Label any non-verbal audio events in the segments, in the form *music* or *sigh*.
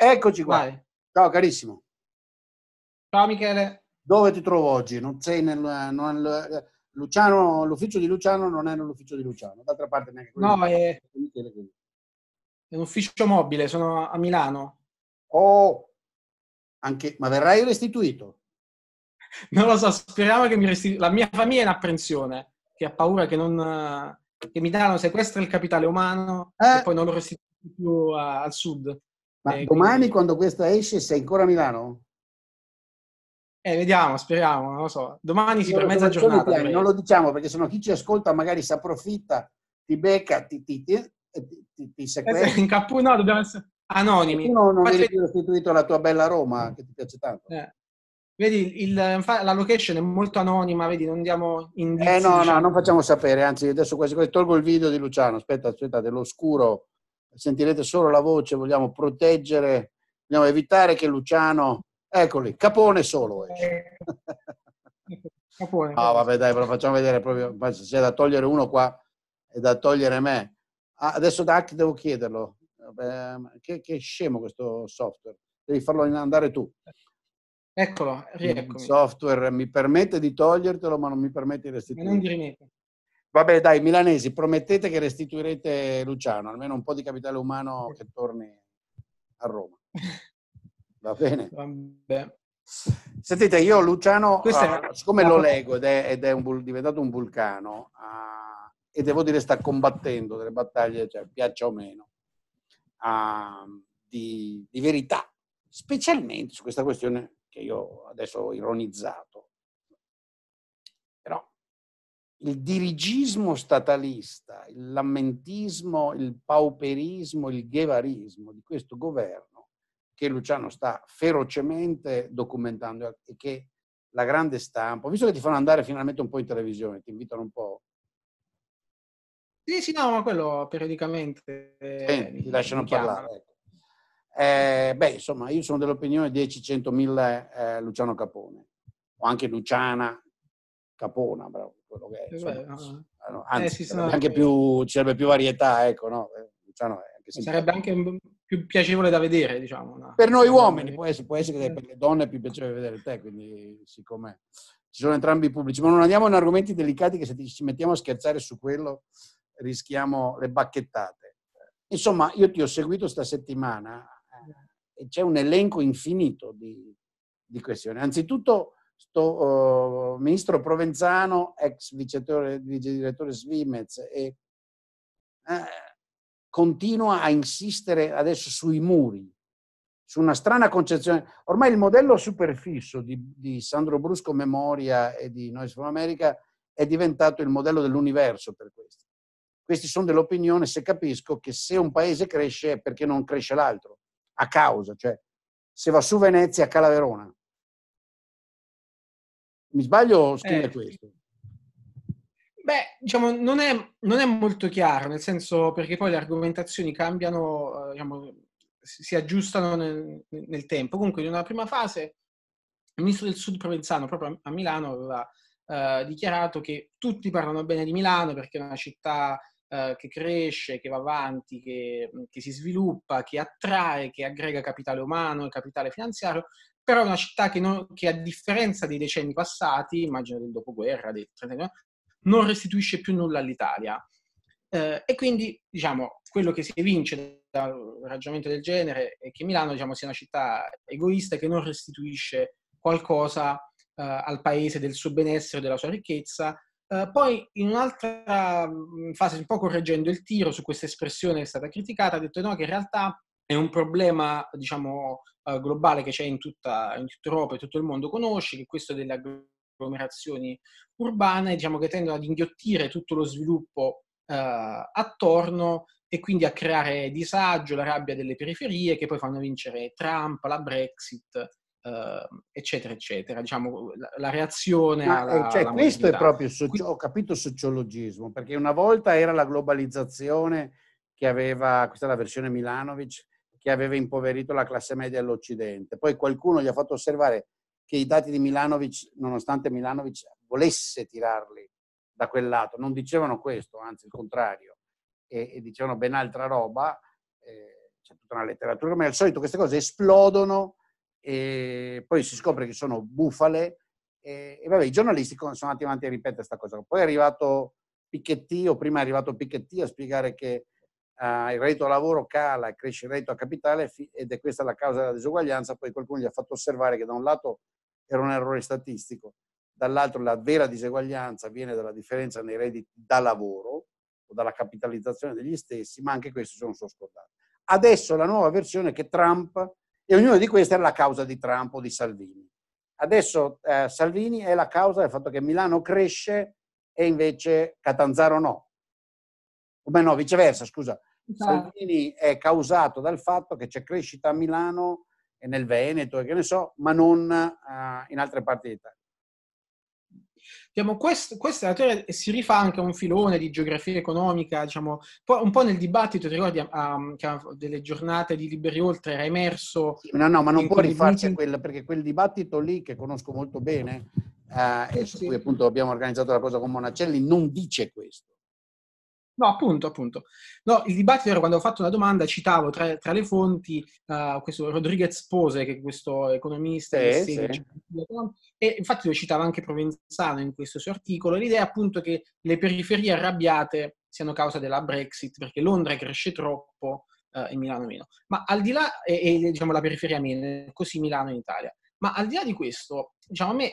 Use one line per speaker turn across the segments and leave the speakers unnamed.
Eccoci qua. Vai. Ciao carissimo. Ciao Michele. Dove ti trovo oggi? Non sei nel, non, Luciano, l'ufficio di Luciano non è nell'ufficio di Luciano, d'altra parte neanche quello. No,
è, Michele, è un ufficio mobile, sono a Milano.
Oh, anche, ma verrai restituito?
Non lo so, speriamo che mi restituisca. La mia famiglia è in apprensione, che ha paura che, non, che Milano sequestra il capitale umano eh. e poi non lo restituisca più a, al sud. Ma eh, domani
quindi... quando questa esce sei ancora a Milano?
Eh, vediamo, speriamo, non lo so. Domani sì, no, per mezza giornata. non lo
diciamo perché sennò chi ci ascolta magari si approfitta, ti becca, ti, ti, ti, eh, ti, ti eh, sequestra.
Incappu- no, dobbiamo essere anonimi. Tu
non, non Faccio... restituito la tua bella Roma, mm. che ti piace tanto.
Eh. Vedi, il, la location è molto anonima, vedi, non diamo indizi. Eh no, diciamo. no, non facciamo
sapere, anzi adesso quasi quasi tolgo il video di Luciano, aspetta, aspetta, dell'oscuro. scuro sentirete solo la voce, vogliamo proteggere, vogliamo evitare che Luciano... Eccoli, capone solo
esce. *laughs* Capone.
No, vabbè dai, però facciamo vedere proprio, c'è da togliere uno qua e da togliere me. Ah, adesso da Hack devo chiederlo, vabbè, ehm, che, che scemo questo software, devi farlo andare tu.
Eccolo, rieccomi.
Il software mi permette di togliertelo, ma non mi permette di restituirlo. Non di rimettere. Vabbè, dai, milanesi, promettete che restituirete Luciano, almeno un po' di capitale umano che torni a Roma. *laughs* Va bene? Vabbè. Sentite, io Luciano, uh, siccome lo leggo ed è, ed è un, diventato un vulcano, uh, e devo dire sta combattendo delle battaglie, cioè, piaccia o meno, uh, di, di verità, specialmente su questa questione che io adesso ho ironizzato il dirigismo statalista, il lamentismo, il pauperismo, il ghevarismo di questo governo che Luciano sta ferocemente documentando e che la grande stampa, visto che ti fanno andare finalmente un po' in televisione, ti invitano un po'.
Sì, sì, no, ma quello periodicamente... Eh, ti lasciano parlare. Ecco.
Eh, beh, insomma, io sono dell'opinione 10 100000 eh, Luciano Capone, o anche Luciana Capona, bravo quello che è. Eh insomma, Beh, no. Ah, eh, anzi, eh, sarebbe anche più, ci sarebbe più varietà, ecco, no? Luciano eh, è anche sarebbe
anche più piacevole da vedere,
diciamo. No? Per noi uomini, può essere, può essere che per le donne è più piacevole vedere te, quindi siccome ci sono entrambi i pubblici, ma non andiamo in argomenti delicati che se ci mettiamo a scherzare su quello rischiamo le bacchettate. Insomma, io ti ho seguito sta settimana e c'è un elenco infinito di, di questioni. Anzitutto sto, uh, ministro Provenzano, ex vice direttore Svimez, e, eh, continua a insistere adesso sui muri, su una strana concezione. Ormai il modello superfisso di, di Sandro Brusco Memoria e di Noise from America è diventato il modello dell'universo per questo. Questi sono dell'opinione, se capisco, che se un paese cresce è perché non cresce l'altro, a causa, cioè se va su Venezia cala Verona mi sbaglio o scrive eh. questo?
Beh, diciamo, non è, non è, molto chiaro, nel senso perché poi le argomentazioni cambiano, eh, diciamo, si aggiustano nel, nel, tempo. Comunque, in una prima fase, il ministro del Sud Provenzano, proprio a Milano, aveva eh, dichiarato che tutti parlano bene di Milano perché è una città eh, che cresce, che va avanti, che, che, si sviluppa, che attrae, che aggrega capitale umano e capitale finanziario, però è una città che, non, che a differenza dei decenni passati, immagino del dopoguerra, del 30, non restituisce più nulla all'Italia. Eh, e quindi, diciamo, quello che si evince da un ragionamento del genere è che Milano, diciamo, sia una città egoista che non restituisce qualcosa eh, al paese del suo benessere, della sua ricchezza. Eh, poi, in un'altra mm, fase, un po' correggendo il tiro su questa espressione che è stata criticata, ha detto no, che in realtà è un problema, diciamo, eh, globale che c'è in tutta, in tutta Europa e tutto il mondo conosce, che questo delle agglomerazioni urbane, diciamo, che tendono ad inghiottire tutto lo sviluppo eh, attorno e quindi a creare disagio, la rabbia delle periferie che poi fanno vincere Trump, la Brexit, eh, eccetera, eccetera. Diciamo, la, la
reazione Ma, alla, eh, cioè, alla Questo mobilità. è proprio, soci- ho capito, sociologismo, perché una volta era la globalizzazione che aveva, questa è la versione Milanovic, che aveva impoverito la classe media dell'Occidente. Poi qualcuno gli ha fatto osservare che i dati di Milanovic, nonostante Milanovic volesse tirarli da quel lato, non dicevano questo, anzi il contrario, e, e dicevano ben altra roba, eh, c'è tutta una letteratura, ma al solito queste cose esplodono e poi si scopre che sono bufale e, e vabbè, i giornalisti sono andati avanti a ripetere questa cosa. Poi è arrivato Piketty, o prima è arrivato Piketty a spiegare che eh, il reddito lavoro cala, cresce il reddito a capitale ed è questa la causa della disuguaglianza, poi qualcuno gli ha fatto osservare che da un lato era un errore statistico, dall'altro la vera diseguaglianza viene dalla differenza nei redditi da lavoro o dalla capitalizzazione degli stessi, ma anche questo sono sospettato. Adesso la nuova versione è che Trump, e ognuna di queste è la causa di Trump o di Salvini. Adesso eh, Salvini è la causa del fatto che Milano cresce e invece Catanzaro no. O beh no, viceversa, scusa.
Salvini
esatto. è causato dal fatto che c'è crescita a Milano e nel Veneto e che ne so, ma non uh, in altre parti d'Italia.
Diciamo, questa è questa teoria si rifà anche a un filone di geografia economica, diciamo, un po' nel dibattito, ti ricordi, um, delle giornate di Liberi Oltre era emerso... no, no, ma non può rifarsi a quella, perché quel
dibattito lì, che conosco molto bene, uh, eh, e eh, su cui appunto abbiamo organizzato la cosa con Monacelli, non dice questo.
No, appunto, appunto. No, il dibattito era quando ho fatto una domanda, citavo tra, tra le fonti uh, questo Rodriguez Pose, che è questo economista, eh, sì. e infatti lo citava anche Provenzano in questo suo articolo, l'idea appunto che le periferie arrabbiate siano causa della Brexit, perché Londra cresce troppo uh, e Milano meno. Ma al di là, e, e diciamo la periferia meno, così Milano in Italia. Ma al di là di questo, diciamo a me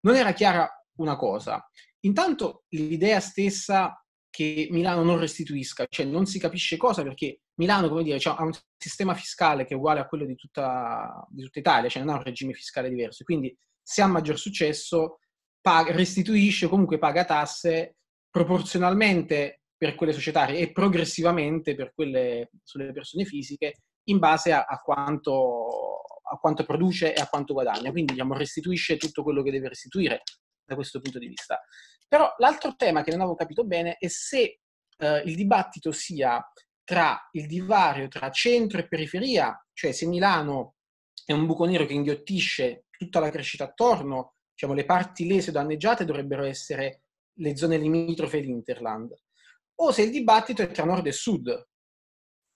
non era chiara una cosa. Intanto l'idea stessa che Milano non restituisca, cioè non si capisce cosa perché Milano, come dire, ha un sistema fiscale che è uguale a quello di tutta, di tutta Italia, cioè non ha un regime fiscale diverso, quindi se ha maggior successo paga, restituisce comunque paga tasse proporzionalmente per quelle societarie e progressivamente per quelle sulle persone fisiche in base a, a, quanto, a quanto produce e a quanto guadagna, quindi diciamo, restituisce tutto quello che deve restituire da questo punto di vista. Però l'altro tema che non avevo capito bene è se eh, il dibattito sia tra il divario tra centro e periferia, cioè se Milano è un buco nero che inghiottisce tutta la crescita attorno, diciamo, le parti lese o danneggiate dovrebbero essere le zone limitrofe e l'Interland, o se il dibattito è tra nord e sud.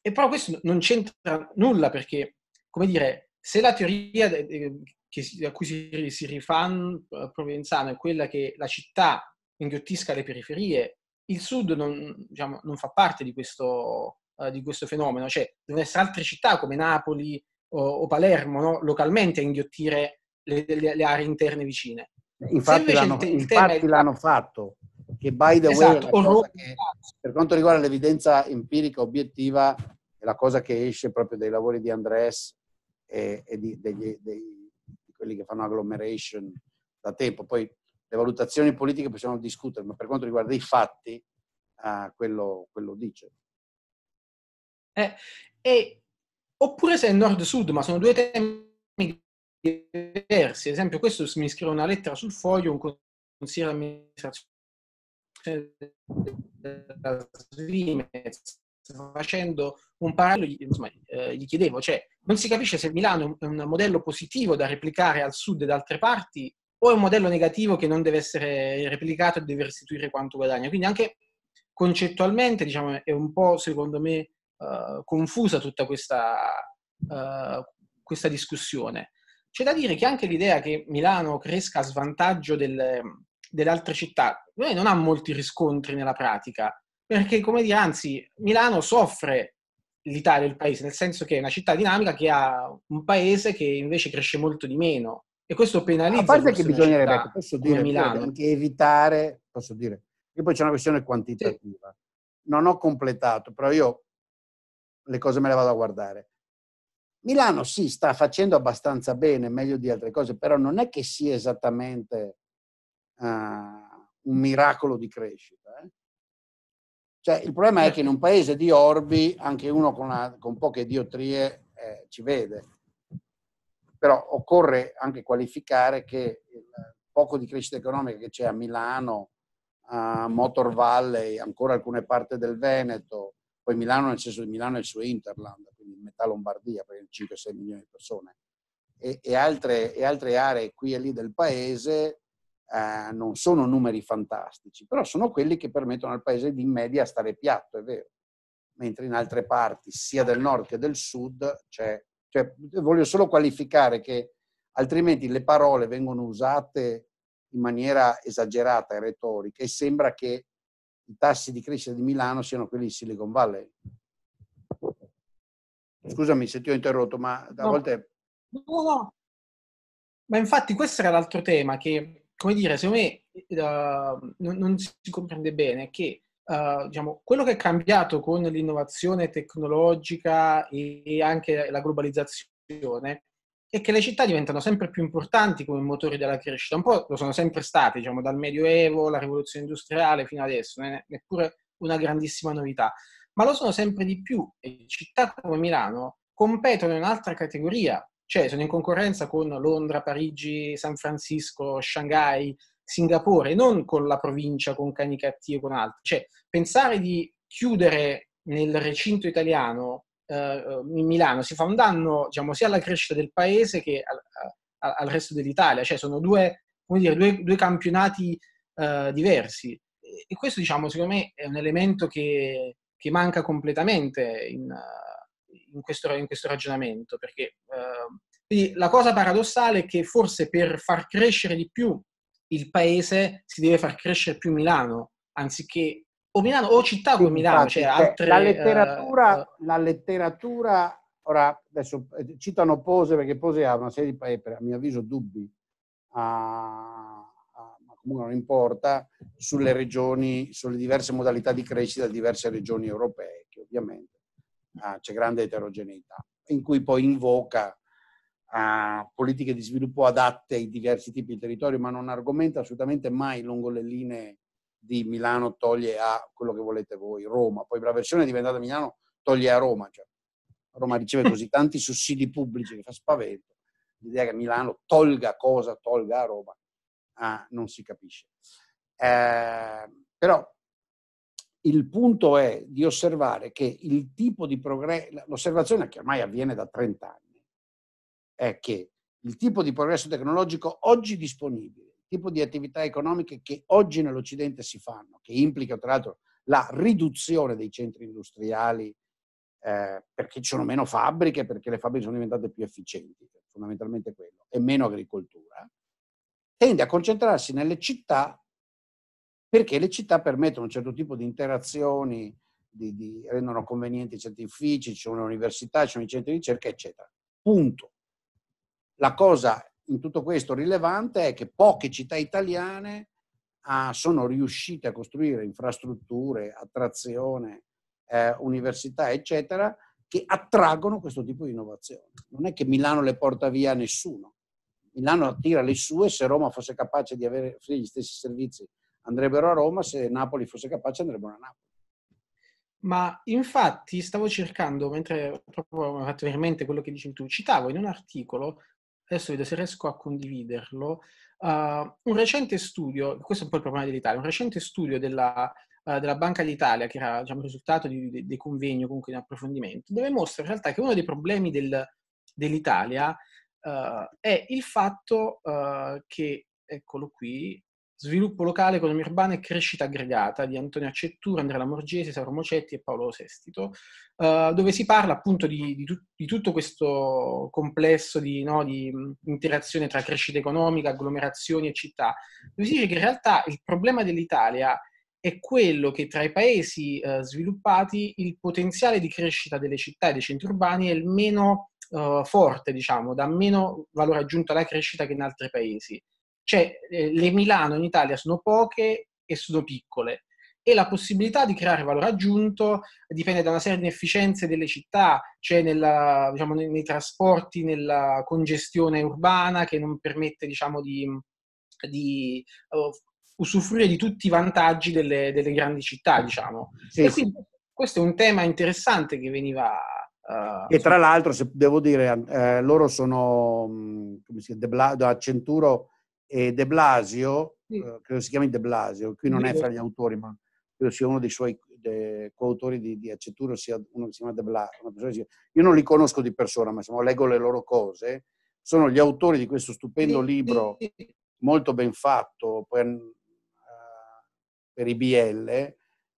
E però questo non c'entra nulla perché, come dire, se la teoria eh, eh, a cui si, si rifà eh, Provenzano è quella che la città inghiottisca le periferie. Il sud non, diciamo, non fa parte di questo, uh, di questo, fenomeno, cioè devono essere altre città come Napoli o, o Palermo no? localmente a inghiottire le, le, le, aree interne vicine. Infatti l'hanno, te, infatti è... l'hanno fatto, che by the esatto, way, che,
per quanto riguarda l'evidenza empirica obiettiva, è la cosa che esce proprio dai lavori di Andrés e, e di, degli, dei, di quelli che fanno agglomeration da tempo. Poi le valutazioni politiche possiamo discutere, ma per quanto riguarda i fatti, ah,
quello, quello, dice. Eh, e, oppure se è nord-sud, ma sono due temi diversi. Ad esempio, questo mi scrive una lettera sul foglio, un consiglio di amministrazione della Svimez facendo un parallelo, gli, insomma, eh, gli chiedevo, cioè, non si capisce se Milano è un, un modello positivo da replicare al sud e da altre parti o è un modello negativo che non deve essere replicato e deve restituire quanto guadagna. Quindi anche concettualmente diciamo, è un po', secondo me, uh, confusa tutta questa, uh, questa, discussione. C'è da dire che anche l'idea che Milano cresca a svantaggio del, delle altre città eh, non ha molti riscontri nella pratica, perché come dire, anzi, Milano soffre l'Italia, il paese, nel senso che è una città dinamica che ha un paese che invece cresce molto di meno e questo penalizza. A parte che bisognerebbe, città, ecco, posso dire, anche
evitare, posso dire, che poi c'è una questione quantitativa. Sì. Non ho completato, però io le cose me le vado a guardare. Milano si sì, sta facendo abbastanza bene, meglio di altre cose, però non è che sia esattamente uh, un miracolo di crescita. Eh? Cioè, il problema è che in un paese di orbi anche uno con, una, con poche diotrie eh, ci vede però occorre anche qualificare che il poco di crescita economica che c'è a Milano, a Motor Valley, ancora alcune parti del Veneto, poi Milano nel senso di Milano e il suo Interland, quindi metà Lombardia, perché 5-6 milioni di persone, e, e, altre, e, altre, aree qui e lì del paese eh, non sono numeri fantastici, però sono quelli che permettono al paese di in media stare piatto, è vero, mentre in altre parti, sia del nord che del sud, c'è cioè, voglio solo qualificare che altrimenti le parole vengono usate in maniera esagerata e retorica e sembra che i tassi di crescita di Milano siano quelli di Silicon Valley. Scusami se ti ho interrotto, ma a
no, volte... No, no, ma infatti questo era l'altro tema che, come dire, secondo me uh, non, non, si comprende bene, che Uh, diciamo, quello che è cambiato con l'innovazione tecnologica e anche la globalizzazione è che le città diventano sempre più importanti come motori della crescita. Un po' lo sono sempre state, diciamo, dal Medioevo, la rivoluzione industriale fino adesso, non eh, è neppure una grandissima novità, ma lo sono sempre di più e città come Milano competono in un'altra categoria, cioè sono in concorrenza con Londra, Parigi, San Francisco, Shanghai, Singapore, non con la provincia, con Canicattì e con altri. Cioè, pensare di chiudere nel recinto italiano eh, in eh, Milano si fa un danno diciamo, sia alla crescita del paese che al, a, al resto dell'Italia. Cioè, sono due, dire, due, due campionati eh, diversi. E questo, diciamo, secondo me è un elemento che, che manca completamente in, in, questo, in, questo, ragionamento. Perché eh, la cosa paradossale è che forse per far crescere di più il paese si deve far crescere più Milano, anziché o Milano o città sì, come Milano, infatti, cioè, cioè altre, la, letteratura,
uh, la letteratura, ora adesso eh, citano Pose perché Pose ha una serie di, paper, a mio avviso, dubbi, a comunque non importa, sulle regioni, sulle diverse modalità di crescita di diverse regioni europee, che ovviamente ah, c'è grande eterogeneità, in cui poi invoca a politiche di sviluppo adatte ai diversi tipi di territorio, ma non argomenta assolutamente mai lungo le linee di Milano toglie a quello che volete voi, Roma. Poi la versione è diventata Milano toglie a Roma. Cioè, Roma riceve *laughs* così tanti sussidi pubblici che fa spavento. L'idea che Milano tolga cosa, tolga a Roma, ah, non si capisce. Eh, però il punto è di osservare che il tipo di progresso, l'osservazione che ormai avviene da 30 anni, è che il tipo di progresso tecnologico oggi disponibile, il tipo di attività economiche che oggi nell'Occidente si fanno, che implica tra l'altro la riduzione dei centri industriali eh, perché ci sono meno fabbriche, perché le fabbriche sono diventate più efficienti, fondamentalmente quello, e meno agricoltura, tende a concentrarsi nelle città perché le città permettono un certo tipo di interazioni, di, di, rendono convenienti certi uffici, ci sono le università, ci sono i centri di ricerca, eccetera. Punto. La cosa in tutto questo rilevante è che poche città italiane ah, sono riuscite a costruire infrastrutture, attrazione, eh, università, eccetera, che attraggono questo tipo di innovazione. Non è che Milano le porta via a nessuno. Milano attira le sue, se Roma fosse capace di avere gli stessi servizi andrebbero a Roma, se Napoli fosse capace andrebbero a Napoli.
Ma infatti stavo cercando, mentre proprio mi ha fatto veramente quello che dici tu, citavo in un articolo adesso vedo se riesco a condividerlo, uh, un recente studio, questo è un po' il problema dell'Italia, un recente studio della, uh, della Banca d'Italia, che era diciamo, il risultato di, di, dei convegni comunque di approfondimento, dove mostra in realtà che uno dei problemi del, dell'Italia uh, è il fatto uh, che, eccolo qui, Sviluppo locale, economia urbana e crescita aggregata di Antonio Accettura, Andrea Morgesi, Sauro Mocetti e Paolo Sestito, uh, dove si parla appunto di, di, tu, di tutto questo complesso di, no, di, mm, interazione tra crescita economica, agglomerazioni e città. Dove si dice che in realtà il problema dell'Italia è quello che tra i paesi uh, sviluppati il potenziale di crescita delle città e dei centri urbani è il meno uh, forte, diciamo, dà meno valore aggiunto alla crescita che in altri paesi cioè eh, le Milano in Italia sono poche e sono piccole e la possibilità di creare valore aggiunto dipende da una serie di inefficienze delle città, cioè nella, diciamo, nei, nei, trasporti, nella congestione urbana che non permette diciamo, di, di uh, usufruire di tutti i vantaggi delle, delle grandi città. Diciamo. Sì, sì. questo è un tema interessante che veniva... Uh, e tra
l'altro, se devo dire, eh, loro sono, mm, come si chiama, da Centuro e De Blasio, sì. Eh, credo si chiami De Blasio, qui non è fra gli autori, ma credo sia uno dei suoi de, coautori di, di Aceturo, sia uno che si chiama De Blasio. Io non li conosco di persona, ma insomma, leggo le loro cose. Sono gli autori di questo stupendo sì. libro, molto ben fatto, per, uh, per i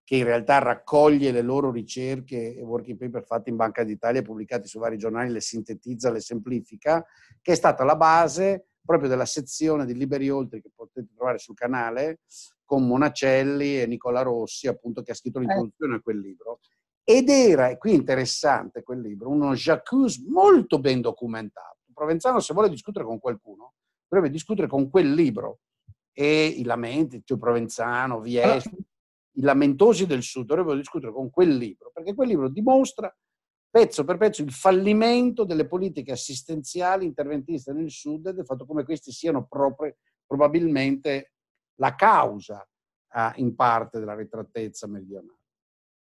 che in realtà raccoglie le loro ricerche e working paper fatte in Banca d'Italia, pubblicati su vari giornali, le sintetizza, le semplifica, che è stata la base proprio della sezione di Liberi Oltre che potete trovare sul canale con Monacelli e Nicola Rossi, appunto, che ha scritto eh. l'introduzione eh. a quel libro. Ed era, e qui interessante quel libro, uno jacuzzi molto ben documentato. Provenzano, se vuole discutere con qualcuno, dovrebbe discutere con quel libro e i lamenti, cioè Provenzano, Viesco, ah. i lamentosi del Sud, dovrebbero discutere con quel libro, perché quel libro dimostra pezzo per pezzo il fallimento delle politiche assistenziali interventiste nel sud e del fatto come questi siano proprio, probabilmente la causa eh, in parte della ritrattezza meridionale.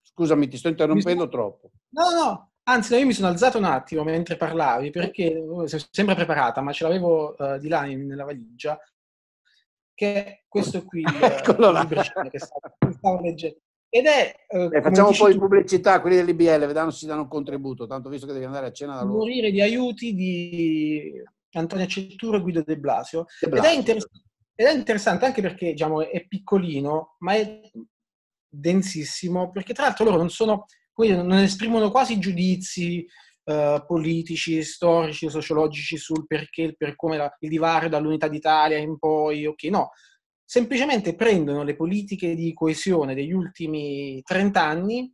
Scusami, ti sto interrompendo mi... troppo.
No, no, anzi, io mi sono alzato un attimo mentre parlavi perché oh, sono sempre preparata, ma ce l'avevo uh, di là in, nella valigia, che è questo qui, uh, *laughs* Eccolo là. che stavo, stavo leggendo. Ed è, eh, eh facciamo un po' di
pubblicità, quelli dell'IBL, vedranno se ci danno un contributo, tanto visto che devi andare a cena da loro.
Morire di aiuti di Antonio Cettura e Guido De Blasio. De Blasio. Ed, è inter- ed, è interessante anche perché diciamo, è piccolino, ma è densissimo, perché tra l'altro loro non, sono, non esprimono quasi giudizi, Uh, politici, storici, sociologici sul perché, il per come, la, il divario dall'unità d'Italia in poi, ok, no, semplicemente prendono le politiche di coesione degli ultimi 30 anni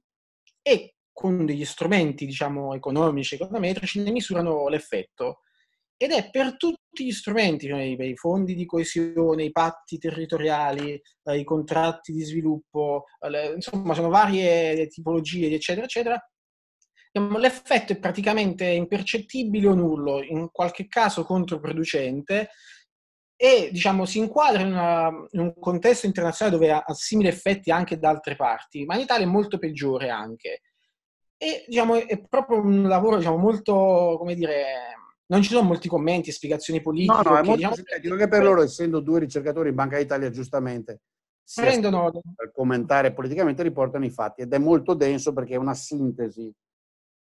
e con degli strumenti, diciamo, economici, econometrici, ne misurano l'effetto. Ed è per tutti gli strumenti, cioè i fondi di coesione, i patti territoriali, eh, i contratti di sviluppo, eh, insomma, sono varie tipologie, eccetera, eccetera. Diciamo, l'effetto è praticamente impercettibile o nullo, in qualche caso controproducente, e diciamo, si inquadra in, una, in, un contesto internazionale dove ha, ha, simili effetti anche da altre parti, ma in Italia è molto peggiore anche. E diciamo, è proprio un lavoro diciamo, molto, come dire, non ci sono molti commenti, spiegazioni politiche. No, no, è molto diciamo, sintetico che per loro,
essendo due ricercatori in Banca d'Italia, giustamente, prendono... per commentare politicamente riportano i fatti ed è molto denso perché è una sintesi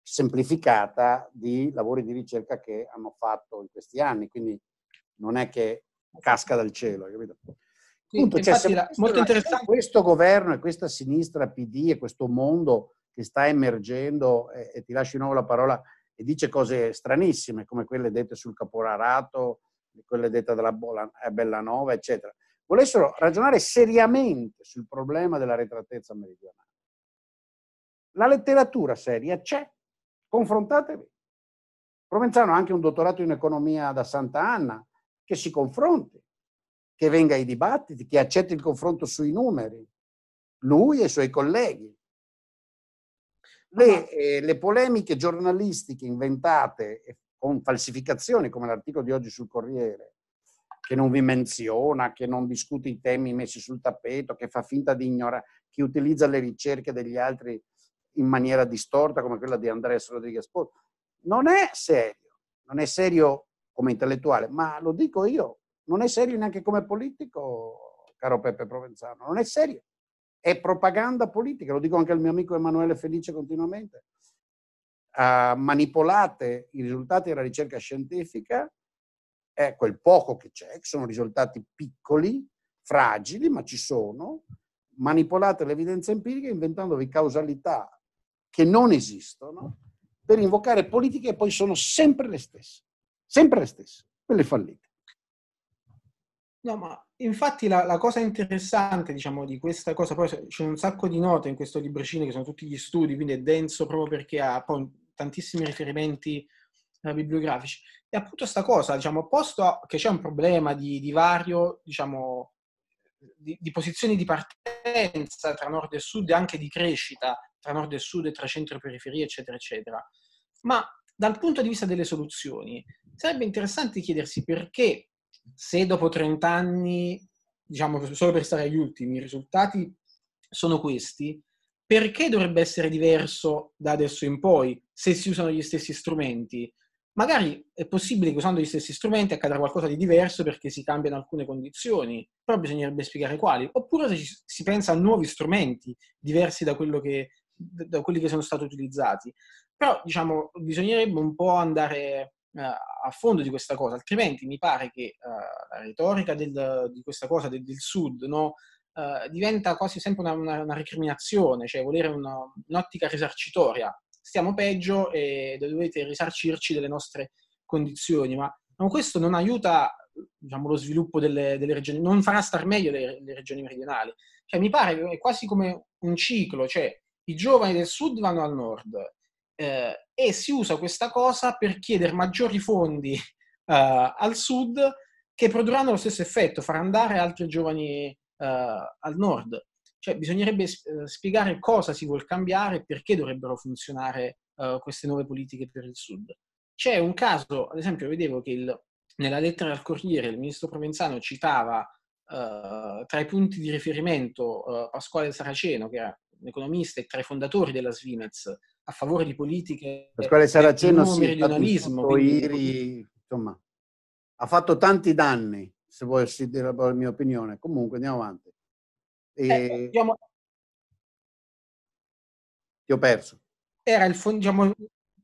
semplificata di lavori di ricerca che hanno fatto in questi anni, quindi non è che casca dal cielo, hai capito? Sì, Punto, cioè, la, molto interessante. Questo governo e questa sinistra PD e questo mondo che sta emergendo, e, e ti lascio di nuovo la parola, e dice cose stranissime come quelle dette sul caporarato, quelle dette dalla eh, Bellanova, eccetera, volessero ragionare seriamente sul problema della retratezza meridionale. La letteratura seria c'è, confrontatevi. Provenzano ha anche un dottorato in economia da Santa Anna, che si confronti, che venga ai dibattiti, che accetti il confronto sui numeri, lui e i suoi colleghi. Le, eh, le polemiche giornalistiche inventate con falsificazioni, come l'articolo di oggi sul Corriere, che non vi menziona, che non discute i temi messi sul tappeto, che fa finta di ignorare, che utilizza le ricerche degli altri in maniera distorta, come quella di Andrés Rodriguez Porto, non è serio. Non è serio come intellettuale, ma lo dico io, non è serio neanche come politico, caro Peppe Provenzano, non è serio. È propaganda politica, lo dico anche al mio amico Emanuele Felice continuamente. Uh, manipolate i risultati della ricerca scientifica, eh, quel poco che c'è, che sono risultati piccoli, fragili, ma ci sono, manipolate l'evidenza empirica inventandovi causalità che non esistono per invocare politiche che poi sono sempre le
stesse sempre le stesse, quelle fallite. No, ma infatti la, la cosa interessante, diciamo, di questa cosa, poi c'è un sacco di note in questo libricino che sono tutti gli studi, quindi è denso proprio perché ha poi tantissimi riferimenti eh, bibliografici. è appunto questa cosa, diciamo, posto che c'è un problema di vario, diciamo, di, di, posizioni di partenza tra nord e sud e anche di crescita tra nord e sud e tra centro e periferia, eccetera, eccetera. Ma dal punto di vista delle soluzioni, sarebbe interessante chiedersi perché se dopo 30 anni, diciamo solo per stare agli ultimi, i risultati sono questi, perché dovrebbe essere diverso da adesso in poi se si usano gli stessi strumenti? Magari è possibile che usando gli stessi strumenti accada qualcosa di diverso perché si cambiano alcune condizioni, però bisognerebbe spiegare quali. Oppure se si pensa a nuovi strumenti diversi da, che, da quelli che sono stati utilizzati. Però, diciamo, bisognerebbe un po' andare eh, a fondo di questa cosa, altrimenti mi pare che eh, la retorica del, di questa cosa del, del Sud, no? Uh, diventa quasi sempre una, una, una recriminazione, cioè volere una, un'ottica risarcitoria. Stiamo peggio e dovete risarcirci delle nostre condizioni, ma, ma questo non aiuta diciamo, lo sviluppo delle, delle, regioni, non farà star meglio le, le regioni meridionali. Cioè, mi pare che è quasi come un ciclo, cioè i giovani del sud vanno al nord, eh, e si usa questa cosa per chiedere maggiori fondi *laughs* eh, al sud che produrranno lo stesso effetto, far andare altri giovani eh, al nord. Cioè bisognerebbe eh, spiegare cosa si vuol cambiare e perché dovrebbero funzionare eh, queste nuove politiche per il sud. C'è un caso, ad esempio, vedevo che il, nella lettera al Corriere il ministro Provenzano citava Uh, tra i punti di riferimento uh, Pasquale Saraceno, che era un economista e tra i fondatori della Svimez, a favore di politiche Pasquale Saraceno si è stato ieri,
insomma, ha fatto tanti danni, se vuoi si dire la mia opinione. Comunque andiamo avanti. E... Eh, diciamo... Ti ho perso.
Era il, diciamo,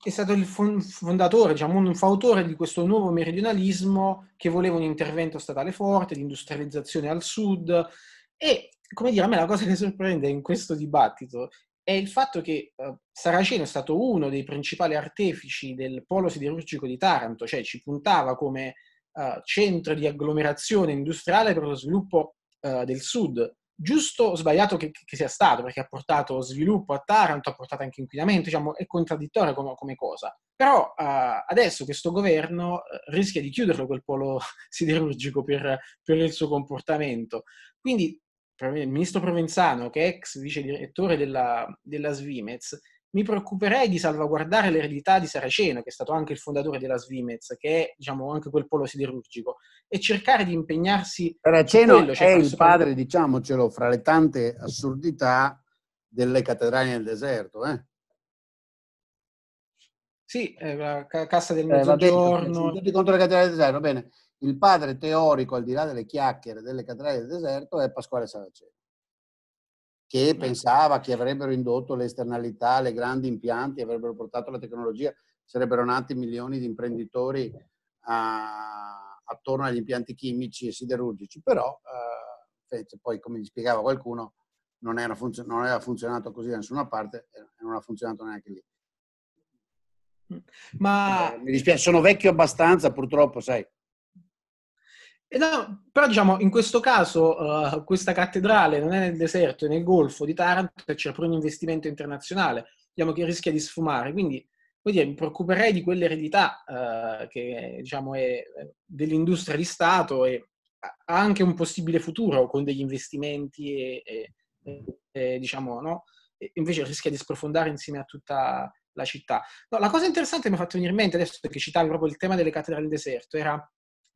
è stato il fondatore, diciamo, un fautore di questo nuovo meridionalismo che voleva un intervento statale forte, di industrializzazione al sud e, come dire, a me la cosa che sorprende in questo dibattito è il fatto che eh, Saraceno è stato uno dei principali artefici del polo siderurgico di Taranto, cioè ci puntava come eh, centro di agglomerazione industriale per lo sviluppo eh, del sud, giusto o sbagliato che, che, sia stato, perché ha portato sviluppo a Taranto, ha portato anche inquinamento, diciamo, è contraddittorio come, come cosa. Però uh, adesso questo governo eh, rischia di chiuderlo quel polo *laughs* siderurgico per, per il suo comportamento. Quindi il ministro Provenzano, che è ex vice direttore della, della Svimez, mi preoccuperei di salvaguardare l'eredità di Saraceno, che è stato anche il fondatore della Svimez, che è diciamo, anche quel polo siderurgico, e cercare di impegnarsi. Saraceno quello, cioè è il padre, per... diciamocelo, fra le tante assurdità delle cattedrali nel
deserto. Eh?
Sì, eh, la cassa del eh, mezzogiorno. Eh, tutti
contro le cattedrali del deserto, va bene il padre teorico, al di là delle chiacchiere delle catene del deserto, è Pasquale Saraceno, che ecco. pensava che avrebbero indotto le esternalità, le grandi impianti, avrebbero portato la tecnologia, sarebbero nati milioni di imprenditori a, attorno agli impianti chimici e siderurgici, però eh, poi, come gli spiegava qualcuno, non, era funzio- non aveva funzionato così da nessuna parte e non ha funzionato neanche lì. Ma... Eh, mi dispiace, sono vecchio abbastanza purtroppo, sai.
No, però diciamo, in questo caso uh, questa cattedrale non è nel deserto, è nel golfo di Taranto e c'è pure un investimento internazionale, diciamo, che rischia di sfumare. Quindi dire, mi preoccuperei di quell'eredità uh, che diciamo, è dell'industria di Stato e ha anche un possibile futuro con degli investimenti e, e, e, diciamo, no? e invece rischia di sprofondare insieme a tutta la città. No, la cosa interessante che mi ha fatto venire in mente adesso che citavi proprio il tema delle cattedrali del deserto era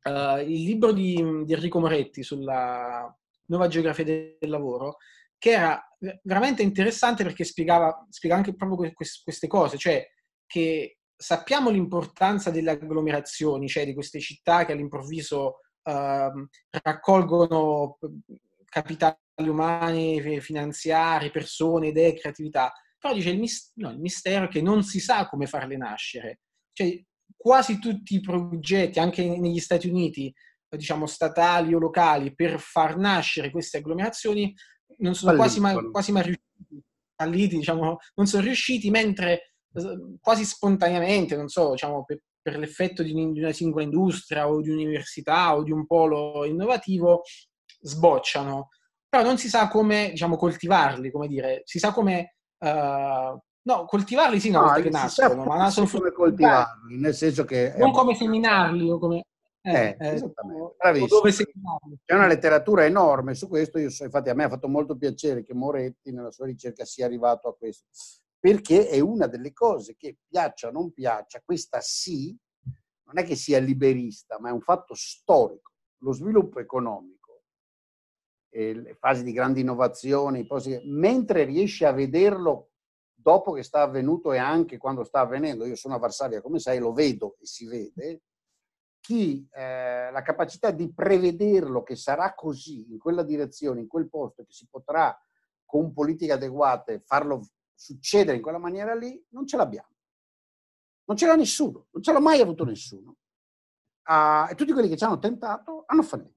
uh, il libro di, di, Enrico Moretti sulla nuova geografia del lavoro, che era veramente interessante perché spiegava, spiegava anche proprio que- queste cose, cioè che sappiamo l'importanza delle agglomerazioni, cioè di queste città che all'improvviso uh, raccolgono capitali umani, finanziari, persone, idee, creatività, però dice il, mistero, no, il mistero è che non si sa come farle nascere. Cioè, quasi tutti i progetti, anche negli Stati Uniti, diciamo statali o locali, per far nascere queste agglomerazioni, non sono quasi mai, quasi mai, riusciti, falliti, diciamo, non sono riusciti, mentre eh, quasi spontaneamente, non so, diciamo, per, per l'effetto di, di una singola industria o di un'università o di un polo innovativo, sbocciano. Però non si sa come diciamo, coltivarli, come dire, si sa come uh, No, coltivarli sì, no, ah, che nascono, ma nascono come coltivarli,
nel senso che... Non come
seminarli o come... Eh, eh, eh esattamente, bravissimo. C'è una
letteratura enorme su questo, so, infatti a me ha fatto molto piacere che Moretti nella sua ricerca sia arrivato a questo, perché è una delle cose che piaccia o non piaccia, questa sì, non è che sia liberista, ma è un fatto storico. Lo sviluppo economico, le fasi di grandi innovazioni, mentre riesci a vederlo dopo che sta avvenuto e anche quando sta avvenendo, io sono a Varsavia come sai, lo vedo e si vede, chi eh, la capacità di prevederlo che sarà così, in quella direzione, in quel posto, che si potrà con politiche adeguate farlo succedere in quella maniera lì, non ce l'abbiamo. Non ce l'ha nessuno, non ce l'ha mai avuto nessuno. Uh, e tutti quelli che ci hanno tentato hanno fallito.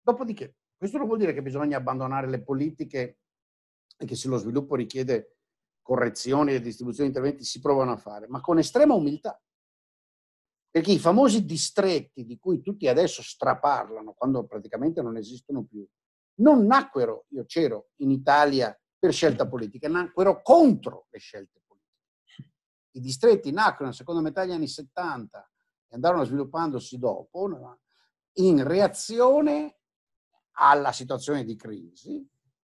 Dopodiché, questo non vuol dire che bisogna abbandonare le politiche e che se lo sviluppo richiede correzioni, e distribuzioni di interventi si provano a fare, ma con estrema umiltà. Perché i famosi distretti di cui tutti adesso straparlano, quando praticamente non esistono più, non nacquero, io c'ero in Italia per scelta politica, nacquero contro le scelte politiche. I distretti nacquero nella seconda metà degli anni 70 e andarono sviluppandosi dopo, in reazione alla situazione di crisi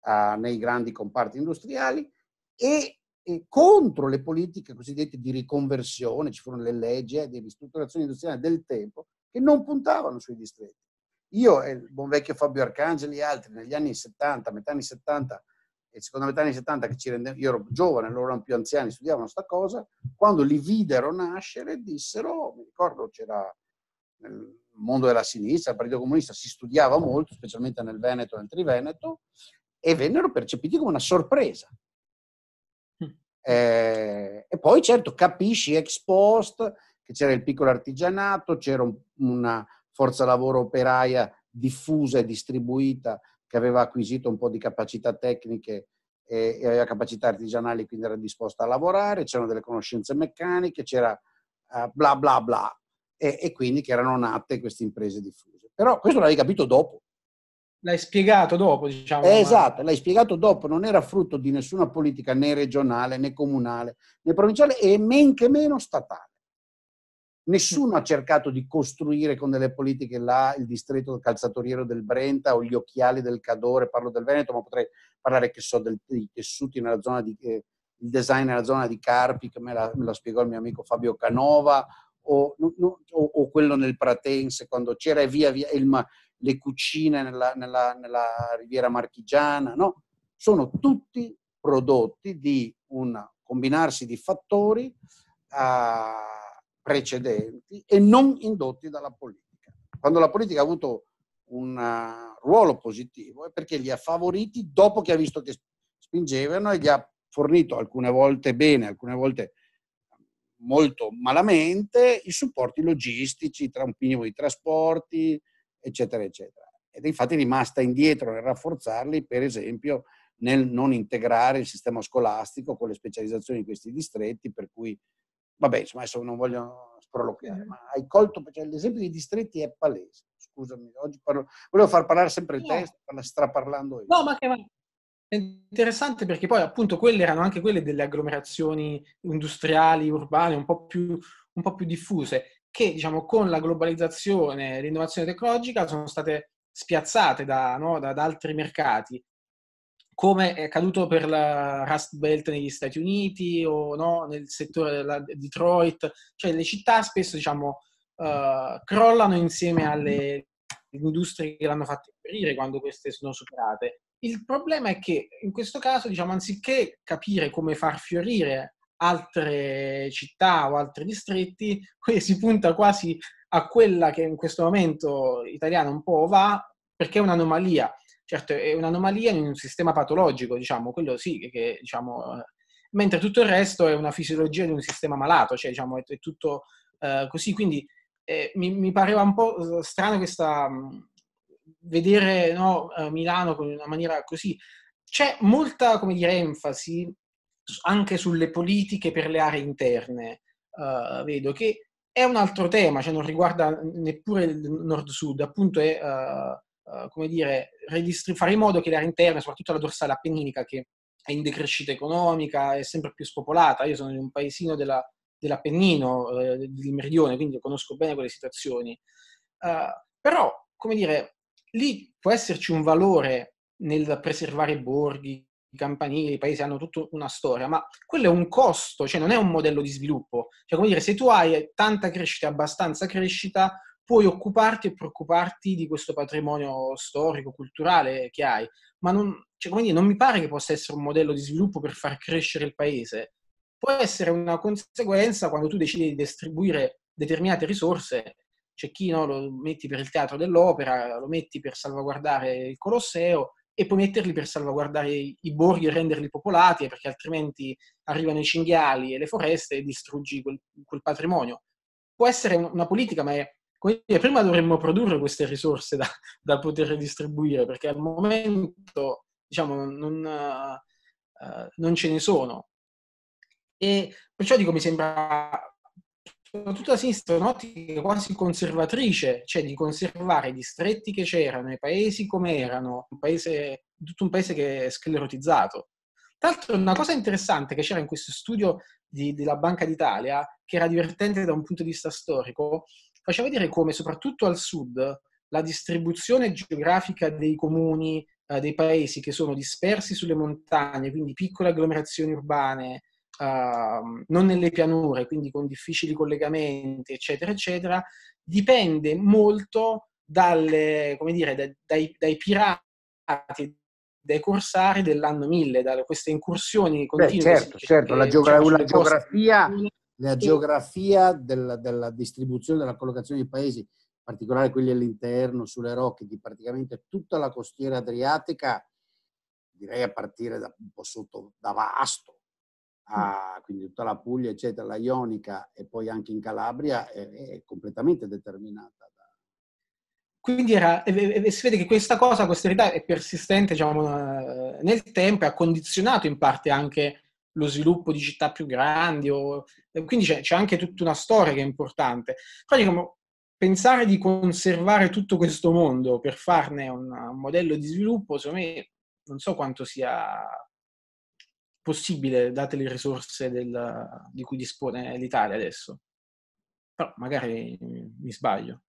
eh, nei grandi comparti industriali e, e contro le politiche cosiddette di riconversione, ci furono le leggi eh, di ristrutturazione industriale del tempo, che non puntavano sui distretti. Io e il buon vecchio Fabio Arcangeli e altri negli anni 70, metà anni 70 e seconda metà anni 70, che ci rendevano, io ero giovane, loro erano più anziani, studiavano questa cosa, quando li videro nascere dissero, mi ricordo c'era nel mondo della sinistra, il Partito Comunista si studiava molto, specialmente nel Veneto e nel Triveneto, e vennero percepiti come una sorpresa. Eh, e poi certo capisci ex post che c'era il piccolo artigianato, c'era un, una forza lavoro operaia diffusa e distribuita che aveva acquisito un po' di capacità tecniche e, e aveva capacità artigianali, quindi era disposta a lavorare, c'erano delle conoscenze meccaniche, c'era uh, bla bla bla, e, e quindi che erano nate queste imprese diffuse. Però questo l'avevi capito dopo.
L'hai spiegato dopo, diciamo. Eh,
esatto, l'hai spiegato dopo, non era frutto di nessuna politica né regionale né comunale né provinciale e men che meno statale. Nessuno ha cercato di costruire con delle politiche là il distretto calzatoriero del Brenta o gli occhiali del Cadore, parlo del Veneto, ma potrei parlare, che so, del, dei tessuti nella zona di, eh, il design nella zona di Carpi, che me la, me la spiegò il mio amico Fabio Canova, o, no, o, o quello nel Pratense, quando c'era e via via il, le cucine nella, nella, nella riviera marchigiana, no? Sono tutti prodotti di un combinarsi di fattori uh, precedenti e non indotti dalla politica. Quando la politica ha avuto un uh, ruolo positivo è perché li ha favoriti dopo che ha visto che spingevano e gli ha fornito alcune volte bene, alcune volte molto malamente, i supporti logistici, tra un minimo di trasporti, eccetera, eccetera. Ed è infatti rimasta indietro nel rafforzarli, per esempio, nel non integrare il sistema scolastico con le specializzazioni di questi distretti, per cui, vabbè, insomma, adesso non voglio sproloquiare, ma hai colto, cioè, l'esempio dei distretti è palese, scusami, oggi parlo, volevo far parlare sempre il testo, straparlando io. No,
ma che va. È interessante perché poi appunto quelle erano anche quelle delle agglomerazioni industriali, urbane, un po' più, un po più diffuse che diciamo, con la globalizzazione e l'innovazione tecnologica sono state spiazzate da, no, da, da altri mercati, come è accaduto per la Rust Belt negli Stati Uniti o no, nel settore della Detroit, cioè le città spesso diciamo, uh, crollano insieme alle industrie che l'hanno fatta perire quando queste sono superate. Il problema è che in questo caso, diciamo, anziché capire come far fiorire altre città o altri distretti, qui si punta quasi a quella che in questo momento italiana un po' va, perché è un'anomalia. Certo, è un'anomalia in un sistema patologico, diciamo, quello sì, che, che diciamo, eh, mentre tutto il resto è una fisiologia di un sistema malato, cioè diciamo, è, è tutto eh, così. Quindi eh, mi, mi, pareva un po' strano questa, mm, vedere no, eh, Milano in una maniera così. C'è molta, come dire, enfasi anche sulle politiche per le aree interne, uh, vedo che è un altro tema, cioè non riguarda neppure il nord-sud, appunto è, uh, uh, come dire, redistri- fare in modo che le aree interne, soprattutto la dorsale appenninica, che è in decrescita economica, è sempre più spopolata, io sono in un paesino della, dell'Appennino, eh, del Meridione, quindi conosco bene quelle situazioni, però, come dire, lì può esserci un valore nel preservare borghi, i campanili, i paesi hanno tutta una storia, ma quello è un costo, cioè non è un modello di sviluppo. Cioè, come dire, se tu hai tanta crescita, abbastanza crescita, puoi occuparti e preoccuparti di questo patrimonio storico, culturale che hai, ma non, cioè, dire, non mi pare che possa essere un modello di sviluppo per far crescere il paese. Può essere una conseguenza quando tu decidi di distribuire determinate risorse c'è chi no, lo metti per il teatro dell'opera, lo metti per salvaguardare il Colosseo, e poi metterli per salvaguardare i borghi e renderli popolati, perché altrimenti arrivano i cinghiali e le foreste e distruggi quel, quel patrimonio. Può essere una politica, ma è, dire, prima dovremmo produrre queste risorse da, *laughs* da, poter distribuire, perché al momento diciamo, non, uh, non ce ne sono. E perciò dico, mi sembra soprattutto la sinistra, un'ottica quasi conservatrice, cioè di conservare i distretti che c'erano, i paesi come erano, un paese, tutto un paese che è sclerotizzato. Tra l'altro una cosa interessante che c'era in questo studio di, della Banca d'Italia, che era divertente da un punto di vista storico, faceva vedere come soprattutto al sud la distribuzione geografica dei comuni, eh, dei paesi che sono dispersi sulle montagne, quindi piccole agglomerazioni urbane, uh, non nelle pianure, quindi con difficili collegamenti, eccetera, eccetera, dipende molto dalle, dire, dai, dai, dai pirati, dai corsari dell'anno 1000, da queste incursioni continue. Beh, certo, certo, la, geogra- la geografia, la
geografia della, della, distribuzione, della collocazione dei paesi, in particolare quelli all'interno, sulle rocche, di praticamente tutta la costiera adriatica, direi a partire da un po' sotto, da Vasto, a, quindi tutta la Puglia, eccetera, la Ionica e poi anche in Calabria, è, è completamente determinata. Da...
Quindi era, si vede che questa cosa, questa eredità è persistente diciamo, eh, nel tempo e ha condizionato in parte anche lo sviluppo di città più grandi, o, eh, quindi c'è, c'è, anche tutta una storia che è importante. Però diciamo, pensare di conservare tutto questo mondo per farne un, un modello di sviluppo, secondo me, non so quanto sia possibile, date le risorse del, di cui dispone l'Italia adesso. Però magari mi sbaglio.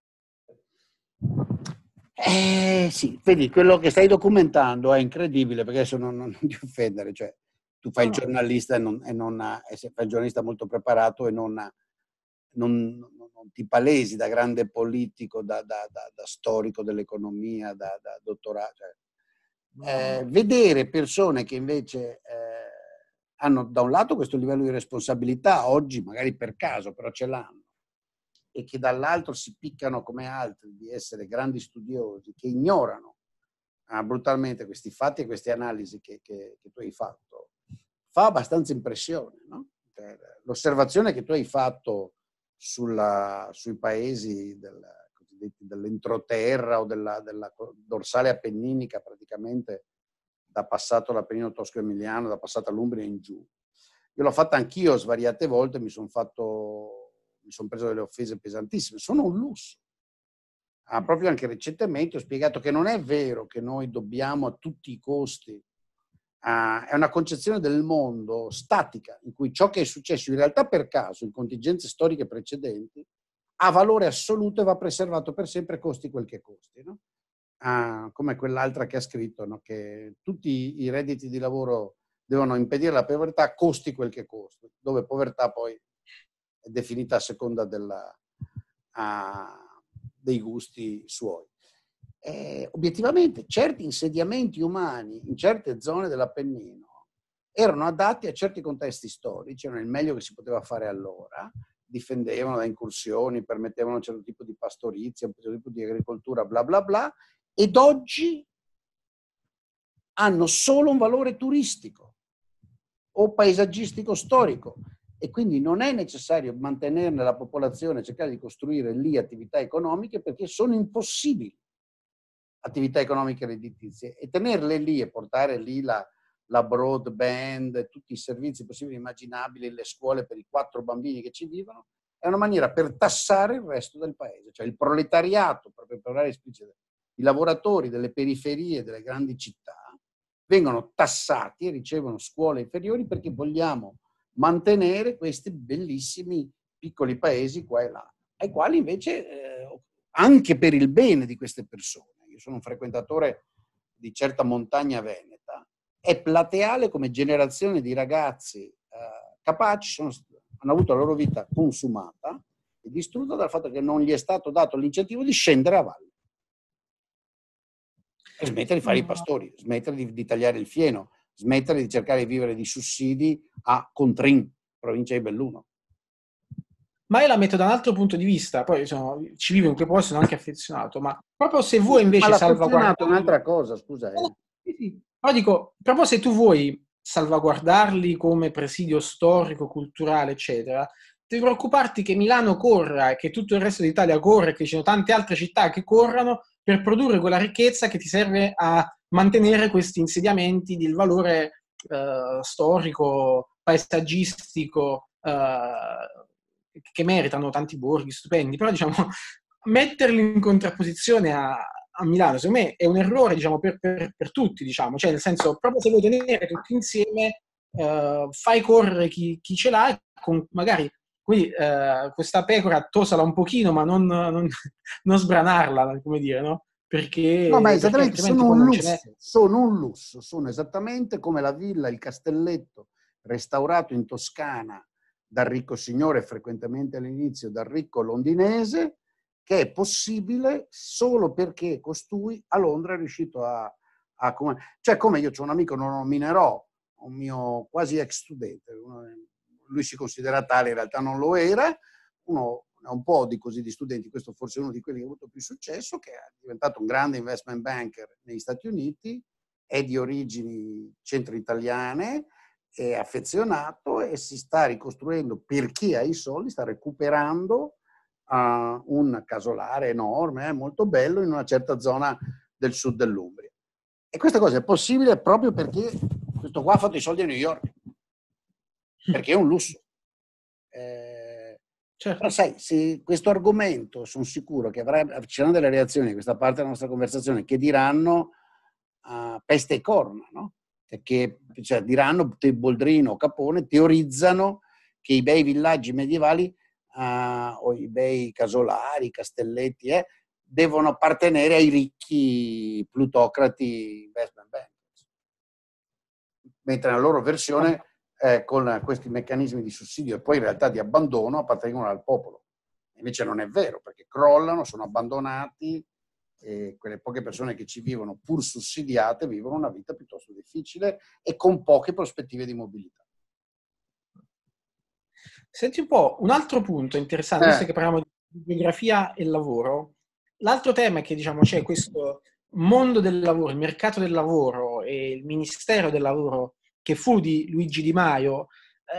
Eh sì, vedi, quello che stai documentando è incredibile, perché adesso non, non, non ti offendere, cioè tu fai il giornalista e, non, e non e se fai il giornalista molto preparato e non, non, ti palesi da grande politico, da, da, da, da storico dell'economia, da, dottorato. Cioè, eh, vedere persone che invece eh, hanno da un lato questo livello di responsabilità, oggi magari per caso, però ce l'hanno, e che dall'altro si piccano come altri di essere grandi studiosi, che ignorano ah, brutalmente questi fatti e queste analisi che, che, che tu hai fatto, fa abbastanza impressione. No? Cioè, l'osservazione che tu hai fatto sulla, sui paesi del, dell'entroterra o della, della dorsale appenninica praticamente da passato l'Appennino Tosco-Emiliano, da passata l'Umbria in giù. Io l'ho fatta anch'io svariate volte, mi sono fatto, mi sono preso delle offese pesantissime, sono un lusso. Ah, proprio anche recentemente ho spiegato che non è vero che noi dobbiamo a tutti i costi, ah, è una concezione del mondo statica, in cui ciò che è successo in realtà per caso, in contingenze storiche precedenti, ha valore assoluto e va preservato per sempre, costi quel che costi. No? a, ah, come quell'altra che ha scritto, no? che tutti i redditi di lavoro devono impedire la povertà, costi quel che costi, dove povertà poi è definita a seconda della, a, ah, dei gusti suoi. E, eh, obiettivamente certi insediamenti umani in certe zone dell'Appennino erano adatti a certi contesti storici, erano il meglio che si poteva fare allora, difendevano da incursioni, permettevano un certo tipo di pastorizia, un certo tipo di agricoltura, bla bla bla, ed oggi hanno solo un valore turistico o paesaggistico storico e quindi non è necessario mantenerne la popolazione, cercare di costruire lì attività economiche perché sono impossibili attività economiche redditizie e tenerle lì e portare lì la, la broadband, tutti i servizi possibili e immaginabili, le scuole per i quattro bambini che ci vivono, è una maniera per tassare il resto del paese, cioè il proletariato, proprio per parlare esplicitamente i lavoratori delle periferie delle grandi città vengono tassati e ricevono scuole inferiori perché vogliamo mantenere questi bellissimi piccoli paesi qua e là, ai quali invece eh, anche per il bene di queste persone, io sono un frequentatore di certa montagna veneta, è plateale come generazione di ragazzi eh, capaci, sono, hanno avuto la loro vita consumata e distrutta dal fatto che non gli è stato dato l'incentivo di scendere a valle e smettere di fare i mm. pastori, smettere di, di tagliare il fieno, smettere di cercare di vivere di sussidi a
Contrin, provincia di Belluno ma io la metto da un altro punto di vista. Poi insomma, ci vivo in quel posto, sono anche affezionato, ma proprio se vuoi invece salvaguardarli. un'altra
cosa, scusa.
Eh. eh Però dico, proprio se tu vuoi salvaguardarli come presidio storico, culturale, eccetera, devi preoccuparti che Milano corra e che tutto il resto d'Italia corra e che ci sono tante altre città che corrano per produrre quella ricchezza che ti serve a mantenere questi insediamenti del valore eh, storico, paesaggistico, eh, che meritano tanti borghi stupendi, però diciamo *laughs* metterli in contrapposizione a, a Milano, secondo me è un errore diciamo, per, per, per, tutti, diciamo. cioè nel senso proprio se vuoi tenere tutti insieme eh, fai correre chi, chi ce l'ha con magari quindi eh, questa pecora tosala un pochino, ma non, non, *laughs* non sbranarla, come dire, no? Perché, no, ma esattamente, sono un, lusso,
sono un lusso, sono esattamente come la villa, il castelletto restaurato in Toscana dal ricco signore, frequentemente all'inizio dal ricco londinese, che è possibile solo perché costui a Londra è riuscito a... a com- cioè come io ho un amico, non lo nominerò, un mio quasi ex studente, lui si considera tale, in realtà non lo era, uno un po' di, così, di studenti, questo forse è uno di quelli che ha avuto più successo, che è diventato un grande investment banker negli Stati Uniti, è di origini centro-italiane, è affezionato e si sta ricostruendo, per chi ha i soldi, sta recuperando uh, un casolare enorme, eh, molto bello, in una certa zona del sud dell'Umbria. E questa cosa è possibile proprio perché questo qua ha fatto i soldi a New York perché è un lusso. Eh, certo. Però sai, se questo argomento sono sicuro che avrà, ci saranno delle reazioni in questa parte della nostra conversazione che diranno uh, peste e corna, no? Perché cioè, diranno Boldrino, Capone, teorizzano che i bei villaggi medievali uh, o i bei casolari, castelletti, eh, devono appartenere ai ricchi plutocrati investment bankers. Mentre nella loro versione eh, con questi meccanismi di sussidio e poi in realtà di abbandono appartengono al popolo. Invece non è vero, perché crollano, sono abbandonati, e quelle poche persone che ci vivono, pur sussidiate, vivono una vita piuttosto difficile e con poche prospettive di mobilità.
Senti un po', un altro punto interessante, eh. visto che parliamo di biografia e lavoro, l'altro tema è che diciamo c'è questo mondo del lavoro, il mercato del lavoro e il ministero del lavoro che fu di Luigi Di Maio,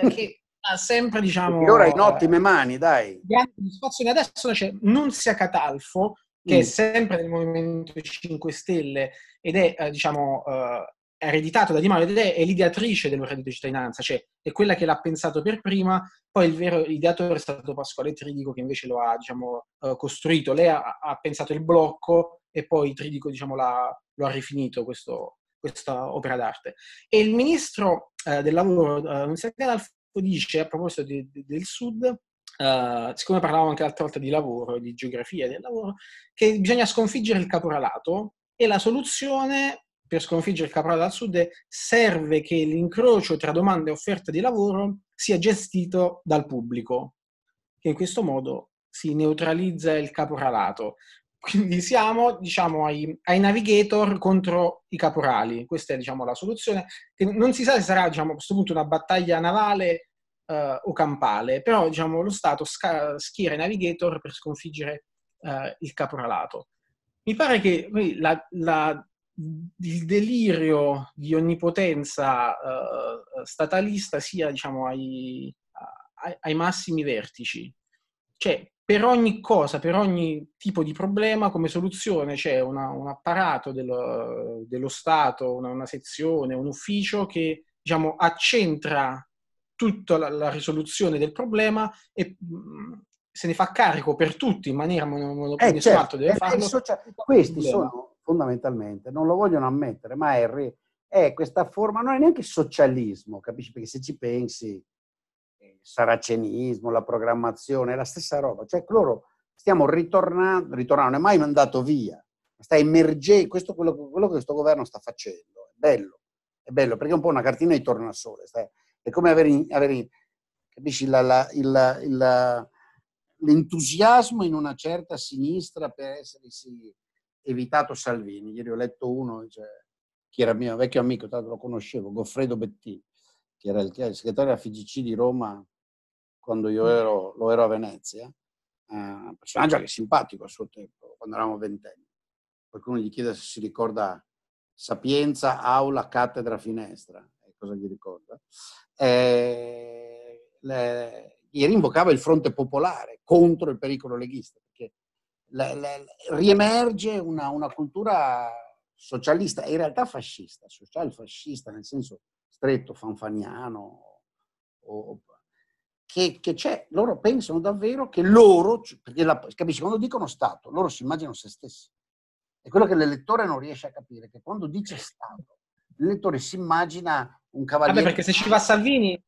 eh, *laughs* che ha sempre, diciamo... E ora in eh, ottime mani, dai. Adesso c'è Nunzia Catalfo, che mm. è sempre del Movimento 5 Stelle ed è, eh, diciamo, eh, ereditato da Di Maio ed è, l'ideatrice del di cittadinanza, cioè è quella che l'ha pensato per prima, poi il vero ideatore è stato Pasquale Tridico che invece lo ha diciamo, eh, costruito. Lei ha, ha, pensato il blocco e poi Tridico diciamo, lo ha rifinito questo, questa opera d'arte. E il ministro eh, del lavoro, eh, Mr. Gadalfo, dice a proposito di, di, del Sud, Uh, siccome parlavamo anche l'altra volta di lavoro, di geografia del lavoro, che bisogna sconfiggere il caporalato e la soluzione per sconfiggere il caporalato al sud è serve che l'incrocio tra domanda e offerta di lavoro sia gestito dal pubblico, che in questo modo si neutralizza il caporalato. Quindi siamo diciamo, ai, ai, navigator contro i caporali, questa è diciamo, la soluzione, che non si sa se sarà diciamo, a questo punto una battaglia navale eh, o campale, però diciamo, lo Stato sca- schiera i navigator per sconfiggere eh, il caporalato. Mi pare che la, la, il delirio di onnipotenza eh, statalista sia diciamo, ai, ai, ai massimi vertici, cioè per ogni cosa, per ogni tipo di problema, come soluzione c'è una, un apparato dello, dello Stato, una, una, sezione, un ufficio che diciamo, accentra tutta la, la, risoluzione del problema e mm, se ne fa carico per tutti in maniera monopolistica. Eh, nessun certo. deve eh, farlo. Social... Questi sono
fondamentalmente, non lo vogliono ammettere, ma Harry è questa forma, non è neanche socialismo, capisci? Perché se ci pensi saracenismo, la programmazione, è la stessa roba. Cioè loro stiamo ritornando, ritornando non è mai mandato via, sta emergendo, questo è quello, quello, che questo governo sta facendo, è bello, è bello perché è un po' una cartina di tornasole, sta, è come avere, avere capisci, la, la, il, il, l'entusiasmo in una certa sinistra per essersi evitato Salvini. Ieri ho letto uno, cioè, che era mio vecchio amico, tanto lo conoscevo, Goffredo Bettini, che era il segretario della FGC di Roma quando io mm. ero, lo ero a Venezia, eh, un personaggio anche simpatico al suo tempo, quando eravamo ventenni. Qualcuno gli chiede se si ricorda Sapienza, Aula, Cattedra, Finestra, e eh, cosa gli ricorda. Eh, le, ieri invocava il fronte popolare contro il pericolo leghista, perché le, le, riemerge una, una, cultura socialista e in realtà fascista, social fascista nel senso stretto, fanfaniano, o, o che, che, c'è, loro pensano davvero che loro, perché la, capisci, quando dicono Stato, loro si immaginano se stessi. È quello che l'elettore non riesce a capire, che quando dice
Stato, l'elettore si immagina un cavaliere... Vabbè, perché se ci va Salvini...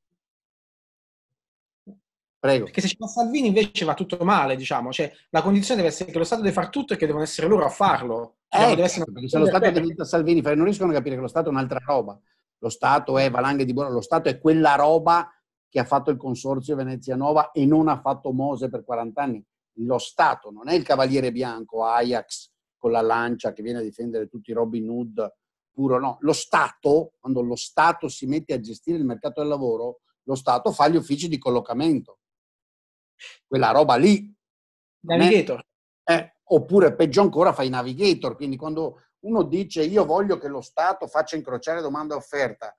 Prego. Perché se ci va Salvini invece va tutto male, diciamo. Cioè, la condizione deve essere che lo Stato deve fare tutto e che devono essere loro a farlo. Cioè, eh, deve essere... Perché se lo Stato
diventa Salvini, non riescono a capire che lo Stato è un'altra roba. Lo Stato è valanghe di buono, lo Stato è quella roba che ha fatto il consorzio Venezia Nova e non ha fatto Mose per 40 anni. Lo Stato non è il cavaliere bianco Ajax con la lancia che viene a difendere tutti i Robin Hood puro, no. Lo Stato, quando lo Stato si mette a gestire il mercato del lavoro, lo Stato fa gli uffici di collocamento. Quella roba lì.
Navigator.
È, eh, oppure peggio ancora fa i navigator, quindi quando uno dice io voglio che lo Stato faccia incrociare domanda e offerta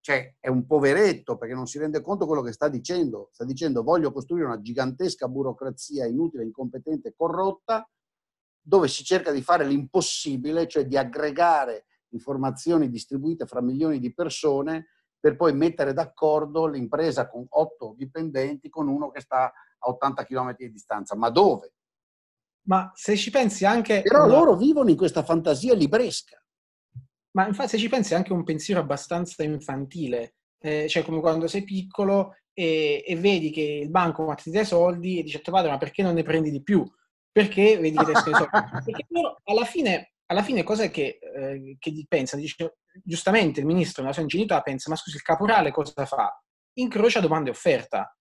cioè, è un poveretto perché non si rende conto quello che sta dicendo. Sta dicendo voglio costruire una gigantesca burocrazia inutile, incompetente e corrotta dove si cerca di fare l'impossibile, cioè di aggregare informazioni distribuite fra milioni di persone per poi mettere d'accordo l'impresa con otto dipendenti con uno che sta a 80 km di distanza. Ma dove?
Ma se ci pensi anche... Però loro vivono in questa fantasia libresca. Ma infatti se ci pensi è anche un pensiero abbastanza infantile, eh, cioè come quando sei piccolo e, e vedi che il banco ti dà soldi e dici a tuo padre ma perché non ne prendi di più? Perché vedi che ti escono i soldi? *laughs* Perché loro alla fine, alla fine cosa è che, eh, che pensa? Dice, giustamente il ministro nella sua ingenuità pensa ma scusi il caporale cosa fa? Incrocia domanda e offerta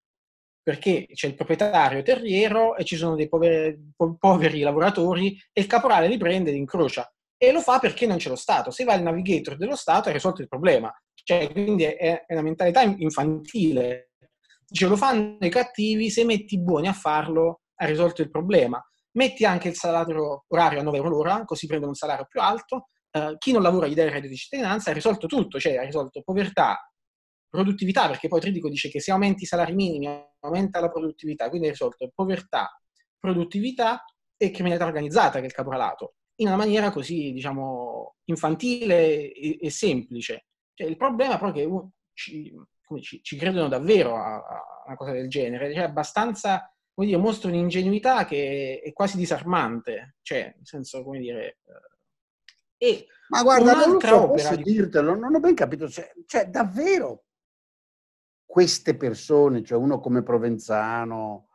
perché c'è il proprietario terriero e ci sono dei poveri, poveri lavoratori e il caporale li prende e li incrocia e lo fa perché non c'è lo Stato. Se va il navigator dello Stato ha risolto il problema. Cioè, quindi è, è una mentalità infantile. Dice, lo fanno i cattivi, se metti i buoni a farlo ha risolto il problema. Metti anche il salario orario a 9 euro l'ora, così prendono un salario più alto. Uh, chi non lavora gli dà il reddito di cittadinanza, ha risolto tutto, cioè ha risolto povertà, produttività, perché poi Tridico dice che se aumenti i salari minimi aumenta la produttività, quindi ha risolto povertà, produttività e criminalità organizzata, che è il caporalato in una maniera così, diciamo, infantile e, e semplice. Cioè, il problema è proprio che uh, ci, ci, ci, credono davvero a, a, una cosa del genere, cioè abbastanza, come dire, mostra un'ingenuità che è quasi disarmante, cioè, nel senso, come dire... Eh,
Ma guarda, non so, opera di...
dirtelo, non ho ben capito, cioè, cioè davvero queste
persone, cioè uno come Provenzano,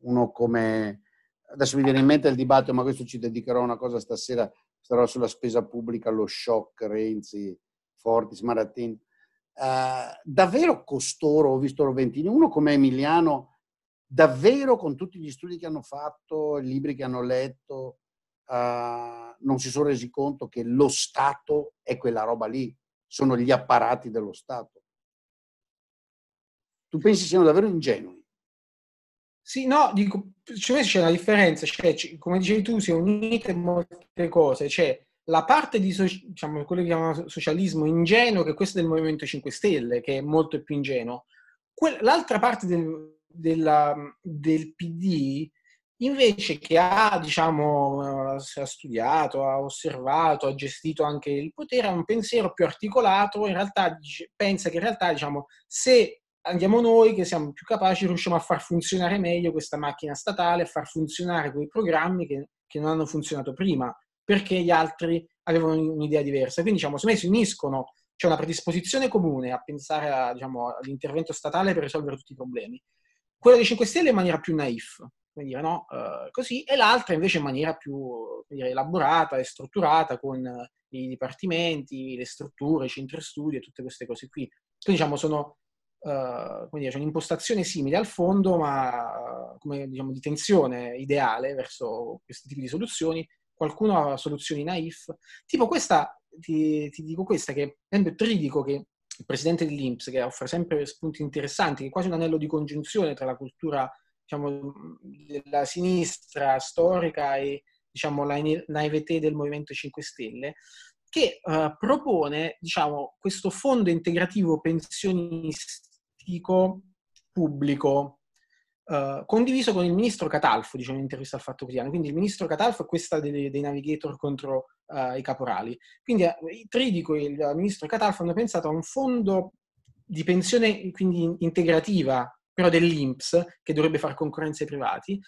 uno come adesso mi viene in mente il dibattito, ma questo ci dedicherò una cosa stasera, sarò sulla spesa pubblica, lo shock, Renzi, Fortis, Maratin. Uh, davvero costoro, ho visto Roventini, uno come Emiliano, davvero con tutti gli studi che hanno fatto, i libri che hanno letto, uh, non si sono resi conto che lo Stato è quella roba lì, sono gli apparati dello Stato. Tu
pensi siano davvero ingenui? Sì, no, dico, cioè, c'è una differenza, cioè, come dicevi tu, si unite molte cose, c'è la parte di diciamo, quello che chiamano socialismo ingenuo, che è questo del Movimento 5 Stelle, che è molto più ingenuo. Que- l'altra parte del, della, del, PD, invece, che ha, diciamo, eh, ha studiato, ha osservato, ha gestito anche il potere, ha un pensiero più articolato, in realtà dice, pensa che in realtà, diciamo, se andiamo noi che siamo più capaci, riusciamo a far funzionare meglio questa macchina statale, a far funzionare quei programmi che, che non hanno funzionato prima, perché gli altri avevano un'idea diversa. Quindi diciamo, se me si uniscono, c'è una predisposizione comune a pensare a, diciamo, all'intervento statale per risolvere tutti i problemi. Quella dei 5 Stelle in maniera più naif, come dire, no? Uh, così, e l'altra invece in maniera più dire, elaborata e strutturata con eh, i dipartimenti, le strutture, i centri studi e tutte queste cose qui. Quindi diciamo sono Uh, quindi c'è un'impostazione simile al fondo, ma eh, come, diciamo, di tensione ideale verso questi tipi di soluzioni. Qualcuno ha soluzioni naif, tipo questa, ti, ti dico questa, che è un Tridico, che il presidente dell'Inps, che offre sempre spunti interessanti, che è quasi un anello di congiunzione tra la cultura diciamo, della sinistra storica e diciamo, la naivete del Movimento 5 Stelle, che uh, propone diciamo, questo fondo integrativo pensionistico politico pubblico eh, condiviso con il ministro Catalfo, dice un'intervista al Fatto Quotidiano. Quindi il ministro Catalfo è questa dei, dei navigator contro eh, i caporali. Quindi eh, Tridico e il ministro Catalfo hanno pensato a un fondo di pensione quindi integrativa, però dell'INPS, che dovrebbe fare concorrenza ai privati,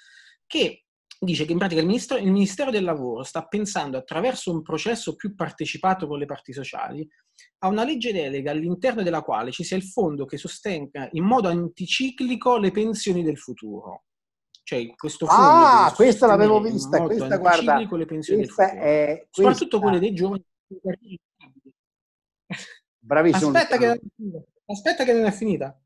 che dice che in pratica il ministero, il ministero, del Lavoro sta pensando, attraverso un processo più partecipato con le parti sociali, a una legge delega all'interno della quale ci sia il fondo che sostenga in modo anticiclico le pensioni del futuro. Cioè, questo ah, fondo ah, questa l'avevo vista, questa guarda, le pensioni del futuro, è, soprattutto quelle dei giovani. Bravissimo. Aspetta che, aspetta che non è finita.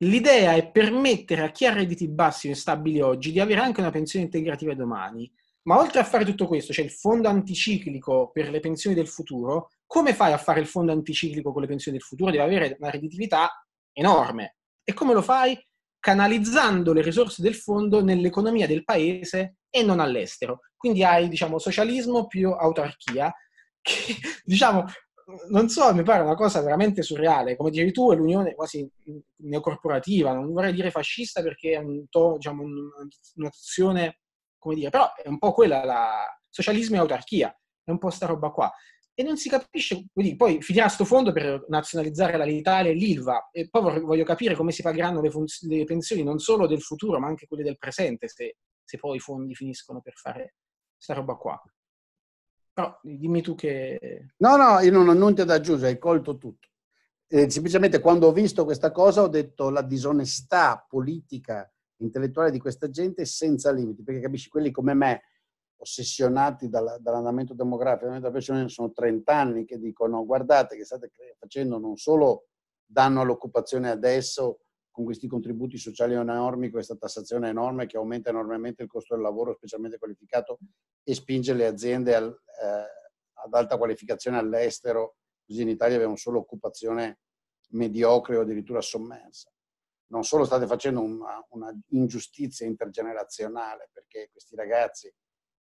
L'idea è permettere a chi ha redditi bassi o instabili oggi di avere anche una pensione integrativa domani. Ma oltre a fare tutto questo, c'è cioè il fondo anticiclico per le pensioni del futuro. Come fai a fare il fondo anticiclico con le pensioni del futuro? Devi avere una redditività enorme. E come lo fai? Canalizzando le risorse del fondo nell'economia del paese e non all'estero. Quindi hai, diciamo, socialismo più autarchia, che, *laughs* diciamo, non so, mi pare una cosa veramente surreale. Come dicevi tu, è l'unione quasi neocorporativa, non vorrei dire fascista perché è un to, diciamo, un'azione, come dire, però è un po' quella la socialismo e autarchia, è un po' sta roba qua. E non si capisce, quindi poi finirà sto fondo per nazionalizzare l'Italia e l'ILVA, e poi voglio capire come si pagheranno le, funz- le pensioni non solo del futuro, ma anche quelle del presente, se, se poi i fondi finiscono per fare sta roba qua. No, dimmi tu che...
No, no, io non ho niente da aggiungere, hai colto tutto. Eh, semplicemente quando ho visto questa cosa ho detto la disonestà politica intellettuale di questa gente senza limiti, perché capisci, quelli come me, ossessionati dall'andamento demografico, sono 30 anni che dicono guardate che state facendo non solo danno all'occupazione adesso, con questi contributi sociali enormi, questa tassazione enorme che aumenta enormemente il costo del lavoro, specialmente qualificato, e spinge le aziende al, eh, ad alta qualificazione all'estero, così in Italia abbiamo solo occupazione mediocre o addirittura sommersa. Non solo state facendo una, una ingiustizia intergenerazionale, perché questi ragazzi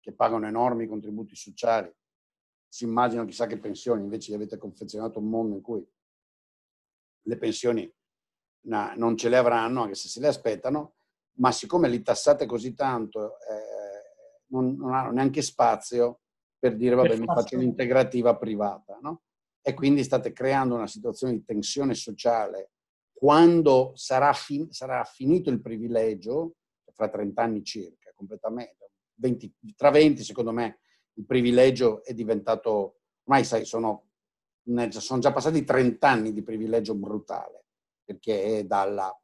che pagano enormi contributi sociali si immaginano chissà che pensioni, invece gli avete confezionato un mondo in cui le pensioni na, non ce le avranno, anche se se le aspettano, ma siccome li tassate così tanto, eh, non, non, hanno neanche spazio per dire, vabbè, per mi faccio un'integrativa privata, no? E quindi state creando una situazione di tensione sociale. Quando sarà, fin, sarà finito il privilegio, fra 30 anni circa, completamente, 20, tra 20 secondo me, il privilegio è diventato, ormai sai, sono, sono già passati 30 anni di privilegio brutale perché è dalla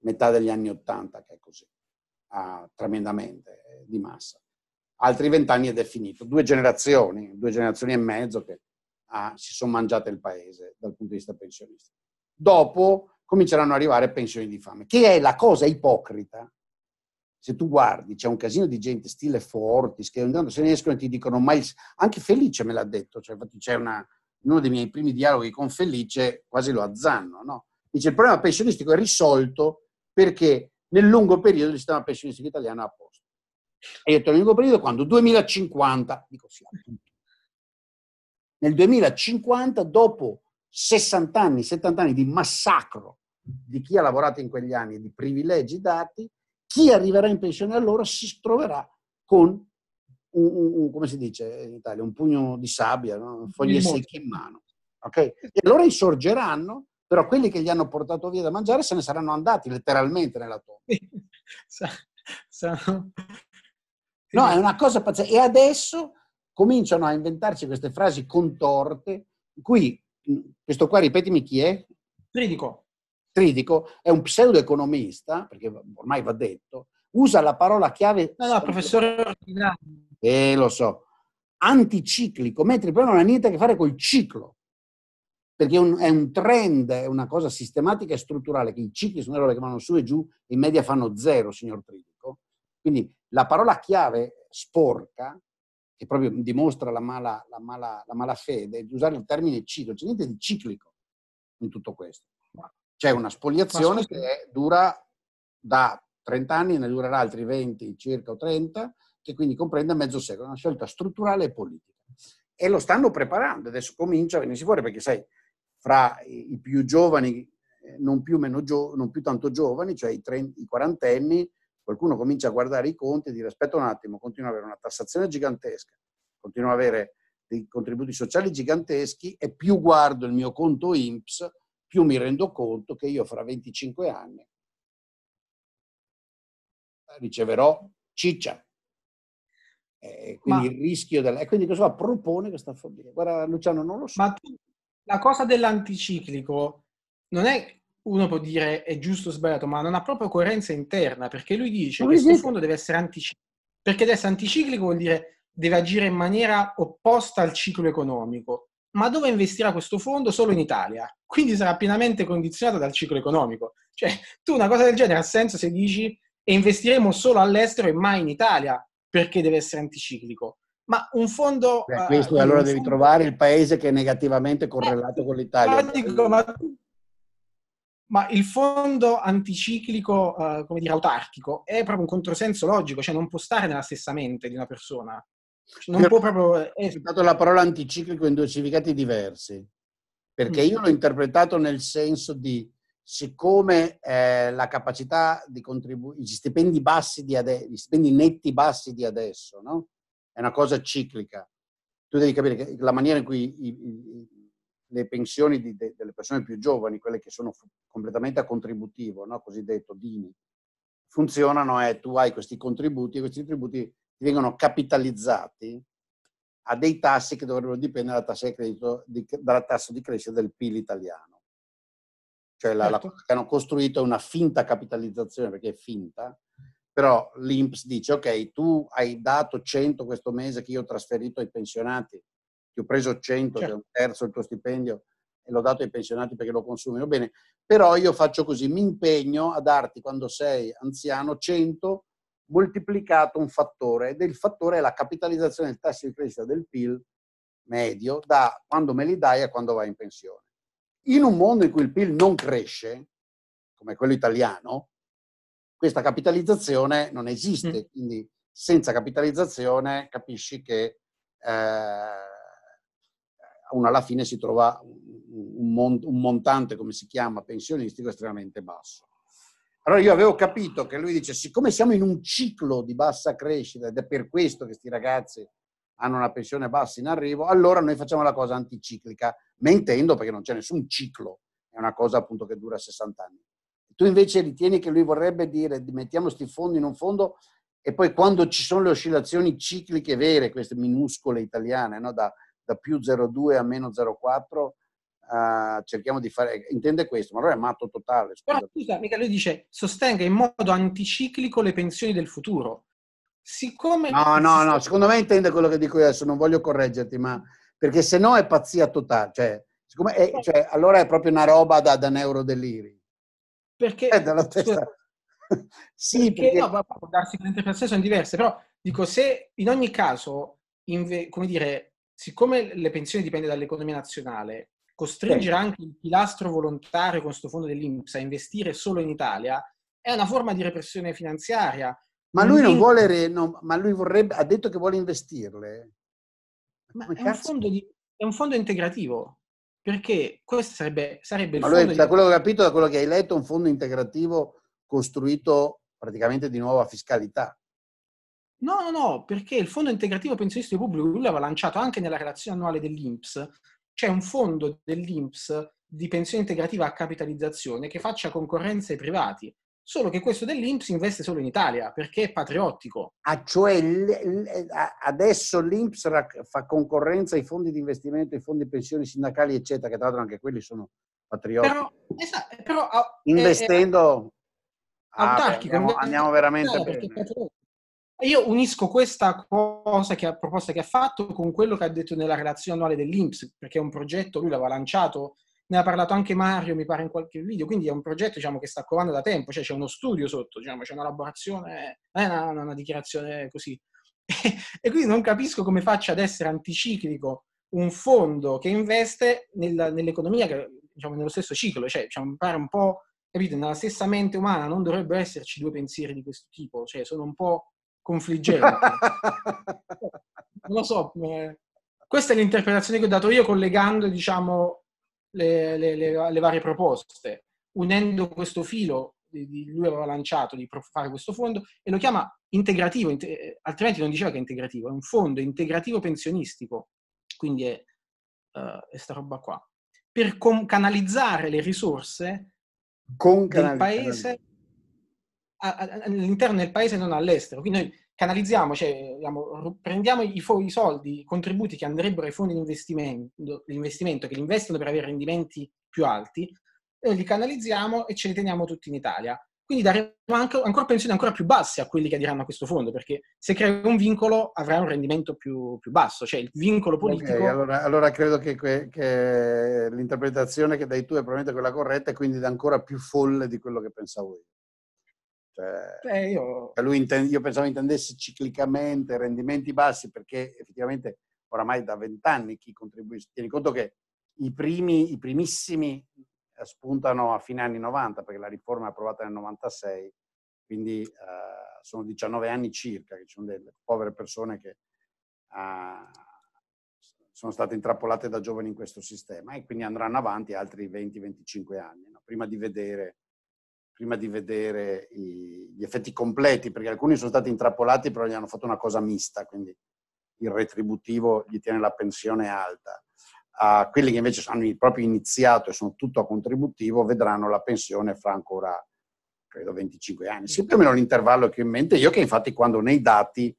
metà degli anni Ottanta che è così, ah, tremendamente eh, di massa. Altri vent'anni ed è finito. Due generazioni, due generazioni e mezzo che ah, si sono mangiate il paese dal punto di vista pensionistico. Dopo cominceranno ad arrivare pensioni di fame, che è la cosa ipocrita. Se tu guardi, c'è un casino di gente stile Fortis che ogni tanto se ne escono e ti dicono, ma il... anche Felice me l'ha detto, cioè, infatti c'è una, in uno dei miei primi dialoghi con Felice quasi lo azzanno, no? Dice il problema pensionistico è risolto perché nel lungo periodo il sistema pensionistico italiano è a posto. E io nel lungo periodo quando 2050, dico sì, appunto. Nel 2050, dopo 60 anni, 70 anni di massacro di chi ha lavorato in quegli anni, di privilegi dati, chi arriverà in pensione allora si troverà con un, un, un come si dice in Italia, un pugno di sabbia, no? foglie secche in mano. Okay? E allora insorgeranno però quelli che gli hanno portato via da mangiare se ne saranno andati letteralmente nella tomba. No, è una cosa pazzesca. E adesso cominciano a inventarci queste frasi contorte, qui, questo qua, ripetimi chi è? Tridico. Tridico è un pseudoeconomista, perché ormai va detto, usa la parola chiave... No, no, professore Eh, lo so. Anticiclico, mentre il non ha niente a che fare col ciclo perché è un, è un, trend, è una cosa sistematica e strutturale, che i cicli sono loro che vanno su e giù, in media fanno zero, signor Trinco. Quindi la parola chiave sporca, che proprio dimostra la mala, la mala, la mala fede, è di usare il termine ciclo, c'è niente di ciclico in tutto questo. C'è una spoliazione che dura da 30 anni, ne durerà altri 20, circa o 30, che quindi comprende mezzo secolo, una scelta strutturale e politica. E lo stanno preparando, adesso comincia a venirsi fuori, perché sai, fra i più giovani, eh, non più, gio- non più tanto giovani, cioè i, trent- i quarantenni, qualcuno comincia a guardare i conti e dire aspetta un attimo, continua ad avere una tassazione gigantesca, continua ad avere dei contributi sociali giganteschi e più guardo il mio conto INPS, più mi rendo conto che io fra 25 anni riceverò ciccia.
Eh, quindi ma, il rischio della... E quindi cosa Propone questa fobia? Guarda Luciano, non lo so. Ma tu, la cosa dell'anticiclico non è uno può dire è giusto o sbagliato, ma non ha proprio coerenza interna perché lui dice che questo fondo deve essere anticiclico. Perché adesso anticiclico vuol dire deve agire in maniera opposta al ciclo economico. Ma dove investirà questo fondo? Solo in Italia. Quindi sarà pienamente condizionato dal ciclo economico. Cioè, tu una cosa del genere ha senso se dici e investiremo solo all'estero e mai in Italia perché deve essere anticiclico ma un fondo... Beh, eh, questo, uh, allora fondo... devi trovare
il paese che è
negativamente correlato con l'Italia. Ma, ma il fondo anticiclico, uh, come dire, autarchico, è proprio un controsenso logico, cioè non può stare nella stessa mente di una persona. Cioè, non Io
può proprio... Ho citato la parola anticiclico in due significati diversi, perché mm. io l'ho interpretato nel senso di siccome eh, la capacità di contribuire, gli stipendi bassi di adesso, gli stipendi netti bassi di adesso, no? è una cosa ciclica. Tu devi capire che la maniera in cui i, i, le pensioni di, de, delle persone più giovani, quelle che sono f- completamente a contributivo, no? cosiddetto DINI, funzionano è tu hai questi contributi e questi contributi ti vengono capitalizzati a dei tassi che dovrebbero dipendere dalla tassa di, credito, di, dal tasso di crescita del PIL italiano. Cioè la, certo. la, cosa che hanno costruito è una finta capitalizzazione, perché è finta, però l'INPS dice ok, tu hai dato 100 questo mese che io ho trasferito ai pensionati, ti ho preso 100, certo. che è un certo. terzo del tuo stipendio e l'ho dato ai pensionati perché lo consumino bene, però io faccio così, mi impegno a darti quando sei anziano 100 moltiplicato un fattore ed il fattore è la capitalizzazione del tasso di crescita del PIL medio da quando me li dai a quando vai in pensione. In un mondo in cui il PIL non cresce, come quello italiano, questa capitalizzazione non esiste, mm. quindi senza capitalizzazione capisci che eh, uno alla fine si trova un, mont- un montante, come si chiama, pensionistico estremamente basso. Allora io avevo capito che lui dice, siccome siamo in un ciclo di bassa crescita ed è per questo che questi ragazzi hanno una pensione bassa in arrivo, allora noi facciamo la cosa anticiclica. Mentendo perché non c'è nessun ciclo, è una cosa appunto che dura 60 anni tu invece ritieni che lui vorrebbe dire mettiamo questi fondi in un fondo e poi quando ci sono le oscillazioni cicliche vere, queste minuscole italiane, no? da, da, più 0,2 a meno 0,4, uh, ah, cerchiamo di fare, intende questo, ma allora è matto totale. Scusa. Però
scusa, mica lui dice sostenga in modo anticiclico le pensioni del futuro. Siccome... No, no, no, secondo
me intende quello che dico io adesso, non voglio correggerti, ma perché se no è pazzia totale, cioè, è, cioè allora è proprio una roba da, da neuro
perché... È dalla testa. *laughs* sì, perché, perché... No, darsi le interpretazioni sono diverse, però dico, se in ogni caso, inve... come dire, siccome le pensioni dipendono dall'economia nazionale, costringere sì. anche il pilastro volontario con questo fondo dell'INPS a investire solo in Italia è una forma di repressione finanziaria. Ma lui non
vuole, no, ma lui vorrebbe, ha detto che vuole
investirle. Ma, è, un di... è un fondo integrativo. Perché questo sarebbe, sarebbe il Ma fondo... da quello che ho
capito, da quello che hai letto, un fondo integrativo costruito praticamente di nuova fiscalità.
No, no, no, perché il fondo integrativo pensionistico pubblico, lui l'aveva lanciato anche nella relazione annuale dell'INPS, c'è un fondo dell'INPS di pensione integrativa a capitalizzazione che faccia concorrenza ai privati solo che questo dell'Inps investe solo in Italia perché è patriottico.
Ah, cioè adesso l'Inps fa concorrenza ai fondi di investimento, ai fondi pensioni sindacali, eccetera, che tra l'altro anche quelli sono patriottici. Però,
esatto, però eh, investendo...
Eh, è, è, autarchico. Ah, andiamo, andiamo, veramente bene.
Io unisco questa cosa che ha, proposta che ha fatto con quello che ha detto nella relazione annuale dell'Inps, perché è un progetto, lui l'aveva lanciato ne ha parlato anche Mario, mi pare, in qualche video, quindi è un progetto diciamo, che sta covando da tempo, cioè c'è uno studio sotto, diciamo, c'è un'elaborazione, eh, non è una, una dichiarazione così. e quindi non capisco come faccia ad essere anticiclico un fondo che investe nella, nell'economia, che, diciamo, nello stesso ciclo, cioè diciamo, mi pare un po', capito, nella stessa mente umana non dovrebbero esserci due pensieri di questo tipo, cioè sono un po' confliggenti. *laughs* non lo so, eh, questa è l'interpretazione che ho dato io collegando, diciamo, le, le, le, le varie proposte. Unendo questo filo lui aveva lanciato di fare questo fondo e lo chiama integrativo, inte- eh, altrimenti non diceva che è integrativo, è un fondo integrativo pensionistico, quindi è questa eh, uh, roba qua, per con- canalizzare le risorse con del paese a- a- all'interno del paese e non all'estero. Quindi noi canalizziamo, cioè diciamo, prendiamo i, i, soldi, i contributi che andrebbero ai fondi di investimento, investimento che li investono per avere rendimenti più alti, li canalizziamo e ce li teniamo tutti in Italia. Quindi daremo anche, ancora pensioni ancora più basse a quelli che aderiranno a questo fondo, perché se crea un vincolo avrà un rendimento più, più basso, cioè il vincolo politico... Okay, allora, allora,
credo che, que, che l'interpretazione che dai tu è probabilmente quella corretta e quindi è ancora più folle di quello che pensavo io. Cioè,
Beh, io... Intende, io... pensavo
intendesse ciclicamente rendimenti bassi perché effettivamente oramai da vent'anni chi contribuisce, tieni conto che i, primi, i primissimi eh, spuntano a fine anni 90 perché la riforma è approvata nel 96, quindi eh, sono 19 anni circa che ci sono delle povere persone che eh, sono state intrappolate da giovani in questo sistema e quindi andranno avanti altri 20-25 anni no? prima di vedere prima di vedere i, gli effetti completi, perché alcuni sono stati intrappolati, però gli hanno fatto una cosa mista, quindi il retributivo gli tiene la pensione alta. A quelli che invece hanno proprio iniziato e sono tutto a contributivo vedranno la pensione fra ancora, credo, 25 anni. Sì, più o meno l'intervallo che ho in mente io, che infatti quando nei dati,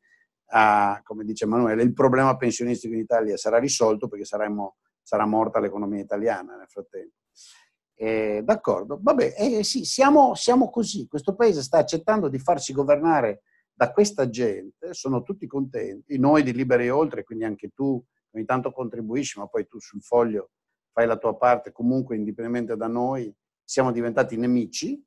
uh, come dice Emanuele, il problema pensionistico in Italia sarà risolto perché saremo, sarà morta l'economia italiana nel frattempo. Eh, d'accordo, vabbè, eh, sì, siamo, siamo così, questo paese sta accettando di farsi governare da questa gente, sono tutti contenti, noi di Liberi Oltre, quindi anche tu ogni tanto contribuisci, ma poi tu sul foglio fai la tua parte, comunque indipendentemente da noi, siamo diventati nemici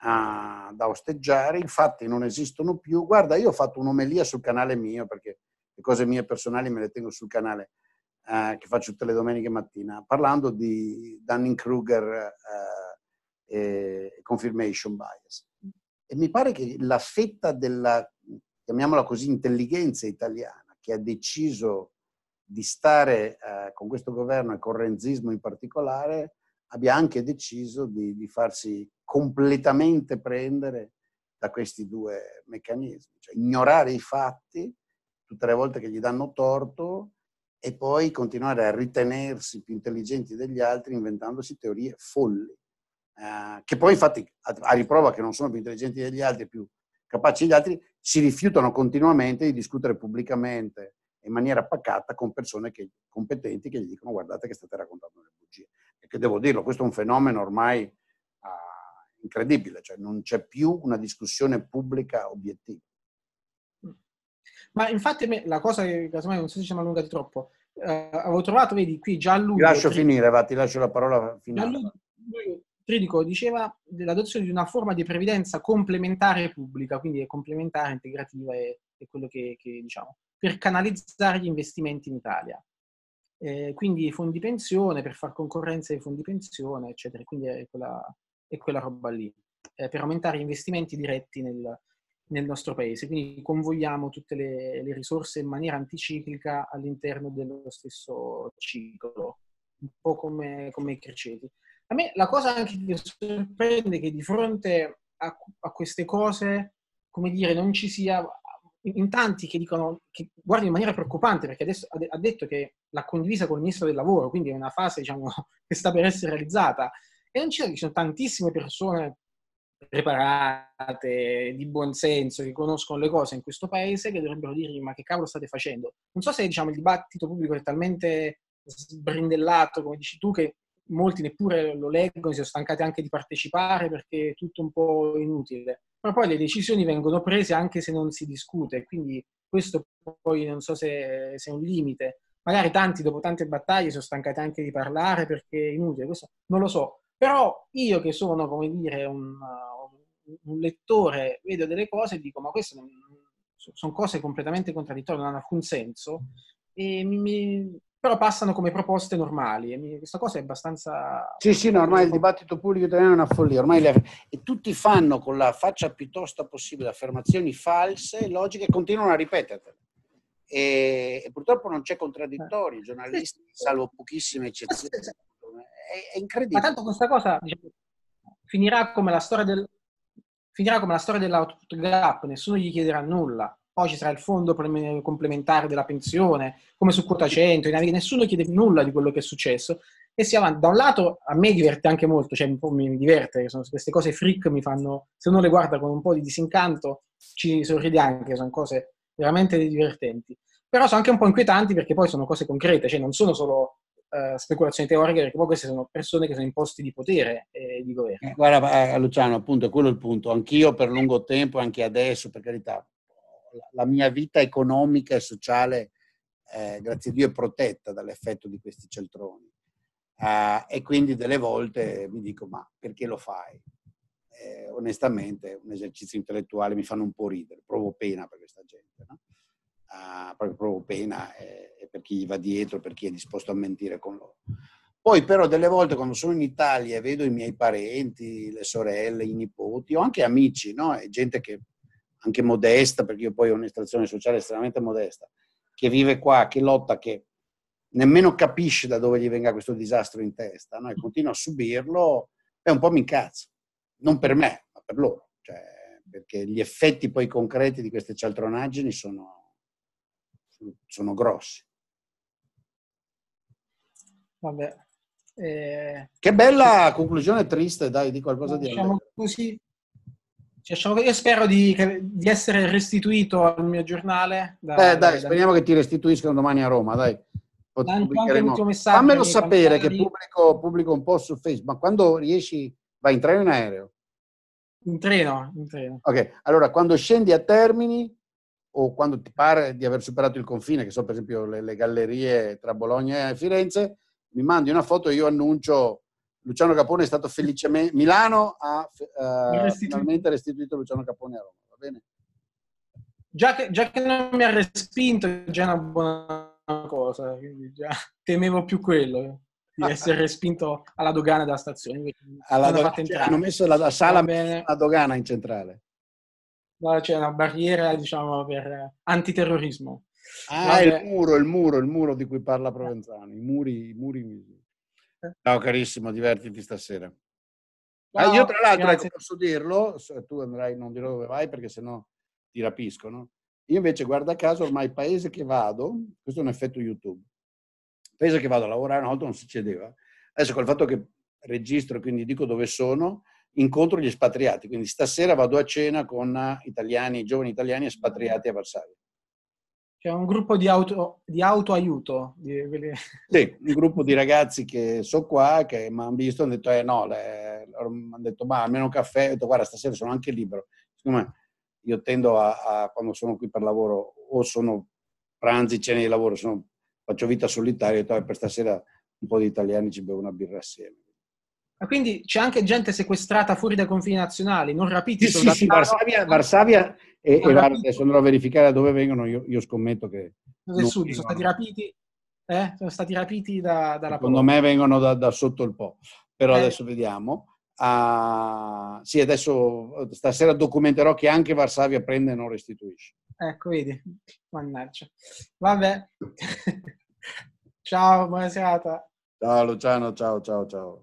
a, ah, da osteggiare, infatti non esistono più. Guarda, io ho fatto un'omelia sul canale mio, perché le cose mie personali me le tengo sul canale, eh, che faccio tutte le domeniche mattina, parlando di Dunning-Kruger eh, e confirmation bias. E mi pare che la fetta della, chiamiamola così, intelligenza italiana, che ha deciso di stare eh, con questo governo e con Renzismo in particolare, abbia anche deciso di, di farsi completamente prendere da questi due meccanismi, cioè ignorare i fatti tutte le volte che gli danno torto e poi continuare a ritenersi più intelligenti degli altri inventandosi teorie folli, eh, che poi infatti a riprova che non sono più intelligenti degli altri, più capaci degli altri, si rifiutano continuamente di discutere pubblicamente in maniera pacata con persone che, competenti che gli dicono guardate che state raccontando le bugie. E che devo dirlo, questo è un fenomeno ormai uh, incredibile, cioè non c'è più una discussione pubblica obiettiva.
Ma infatti la cosa che casomai non so se ci siamo allungati troppo, eh, avevo trovato, vedi, qui già a luglio... Ti lascio Tridico,
finire, va, ti lascio la parola finale. Già
luglio, Tridico diceva dell'adozione di una forma di previdenza complementare pubblica, quindi è complementare, integrativa, è, è quello che, che diciamo, per canalizzare gli investimenti in Italia. Eh, quindi fondi pensione per far concorrenza ai fondi pensione, eccetera. Quindi è quella, è quella roba lì, eh, per aumentare gli investimenti diretti nel, nel nostro paese, quindi convogliamo tutte le, le risorse in maniera anticiclica all'interno dello stesso ciclo, un po' come, come i criceti. A me la cosa anche che sorprende è che di fronte a, a, queste cose, come dire, non ci sia in tanti che dicono che guardano in maniera preoccupante perché adesso ha detto che l'ha condivisa col ministro del lavoro, quindi è una fase diciamo, *laughs* che sta per essere realizzata. E non ci sono tantissime persone preparate, di buon senso, che conoscono le cose in questo paese, che dovrebbero dirgli ma che cavolo state facendo. Non so se diciamo, il dibattito pubblico è talmente sbrindellato, come dici tu, che molti neppure lo leggono, si sono stancati anche di partecipare perché è tutto un po' inutile. Ma poi le decisioni vengono prese anche se non si discute, quindi questo poi non so se, se è un limite. Magari tanti, dopo tante battaglie, sono stancati anche di parlare perché è inutile, questo non lo so però io che sono, come dire, un, un lettore, vedo delle cose e dico, ma queste sono cose completamente contraddittorie, non hanno alcun senso, e mi, però passano come proposte normali. E mi, questa cosa è abbastanza...
Sì, sì, no, ormai il dibattito pubblico italiano è una follia, ormai le, e tutti fanno con la faccia più tosta possibile affermazioni false, logiche, e continuano a ripeterle. E, e, purtroppo non c'è contraddittorio, i eh. giornalisti, salvo pochissime eccezioni
è, è incredibile. Ma tanto questa cosa diciamo, finirà, come la storia del, finirà come la storia dell'output gap, nessuno gli chiederà nulla. Poi ci sarà il fondo complementare della pensione, come su quota 100, nessuno chiede nulla di quello che è successo. E si avanti. Da un lato a me diverte anche molto, cioè un po' mi diverte, sono, queste cose freak mi fanno, se uno le guarda con un po' di disincanto, ci sorride anche, sono cose veramente divertenti. Però sono anche un po' inquietanti perché poi sono cose concrete, cioè non sono solo uh, speculazioni teoriche, perché poi queste sono persone che sono in posti di potere e di governo.
Eh, guarda, eh, Luciano, appunto, quello è il punto. Anch'io per lungo tempo, anche adesso, per carità, la mia vita economica e sociale, eh, grazie a Dio, è protetta dall'effetto di questi celtroni. Eh, e quindi delle volte mi dico, ma perché lo fai? onestamente, un esercizio intellettuale mi fanno un po' ridere, provo pena per questa gente, no? a proprio, proprio pena eh, per chi gli va dietro, per chi è disposto a mentire con loro. Poi però delle volte quando sono in Italia e vedo i miei parenti, le sorelle, i nipoti o anche amici, no? E gente che anche modesta, perché io poi ho un'estrazione sociale estremamente modesta, che vive qua, che lotta, che nemmeno capisce da dove gli venga questo disastro in testa no? e continua a subirlo, è un po' mi incazzo. Non per me, ma per loro. Cioè, perché gli effetti poi concreti di queste cialtronaggini sono sono grossi.
Vabbè. Eh...
Che bella conclusione triste, dai, di qualcosa di diciamo allegro.
così. Cioè, io spero di, di, essere restituito al mio giornale. Da, Beh, dai, da... speriamo
che ti restituiscano domani a Roma, dai. Fammelo sapere che pubblico, pubblico, un po' su Facebook, ma quando riesci vai in treno o in aereo?
In treno, in treno.
Ok, allora quando scendi a Termini o quando ti pare di aver superato il confine, che sono per esempio le, le gallerie tra Bologna e Firenze, mi mandi una foto e io annuncio Luciano Capone è stato felicemente, Milano ha eh, restituito. finalmente restituito Luciano Capone a Roma,
va bene? Già che, già che non mi ha respinto è già una buona cosa, già temevo più quello di ah. essere respinto alla dogana della stazione. Alla do- cioè, hanno messo
la, la sala a dogana in centrale
c'è una barriera, diciamo, per eh, antiterrorismo.
Ah, il muro, il muro, il muro di cui parla Provenzano, i muri, i muri. Eh. Ciao carissimo, divertiti stasera. Ah, io tra l'altro, ecco, posso dirlo, tu andrai, non dirò dove vai perché sennò ti rapiscono. Io invece, guarda caso, ormai paese che vado, questo è un effetto YouTube, paese che vado a lavorare una volta non succedeva. Adesso col fatto che registro, e quindi dico dove sono, incontro gli espatriati. Quindi stasera vado a cena con eh, italiani, giovani italiani espatriati a Varsavia.
C'è un gruppo di, auto, di autoaiuto. Di... *laughs*
Sì, un gruppo di ragazzi che so qua, che mi hanno visto, hanno detto, eh no, mi hanno detto, ma almeno un caffè, ho detto, guarda, stasera sono anche libero. Siccome io tendo a, a, quando sono qui per lavoro, o sono pranzi, cene di lavoro, sono, faccio vita solitaria, e eh, per stasera un po' di italiani ci bevono una birra assieme.
Ah, quindi c'è anche gente sequestrata fuori dai confini nazionali, non rapiti. Sì, sì, sì Varsavia, Varsavia
e, e adesso andrò a verificare da dove vengono, io, io scommetto che...
Del sud, sono stati rapiti, eh? sono stati rapiti da, dalla Secondo Polonia. Secondo me
vengono da, da, sotto il Po, però eh. adesso
vediamo.
Ah, sì, adesso stasera documenterò che anche Varsavia prende e non restituisce.
Ecco, vedi, mannaggia. Vabbè, *laughs* ciao, buona serata.
Ciao Luciano, ciao, ciao, ciao.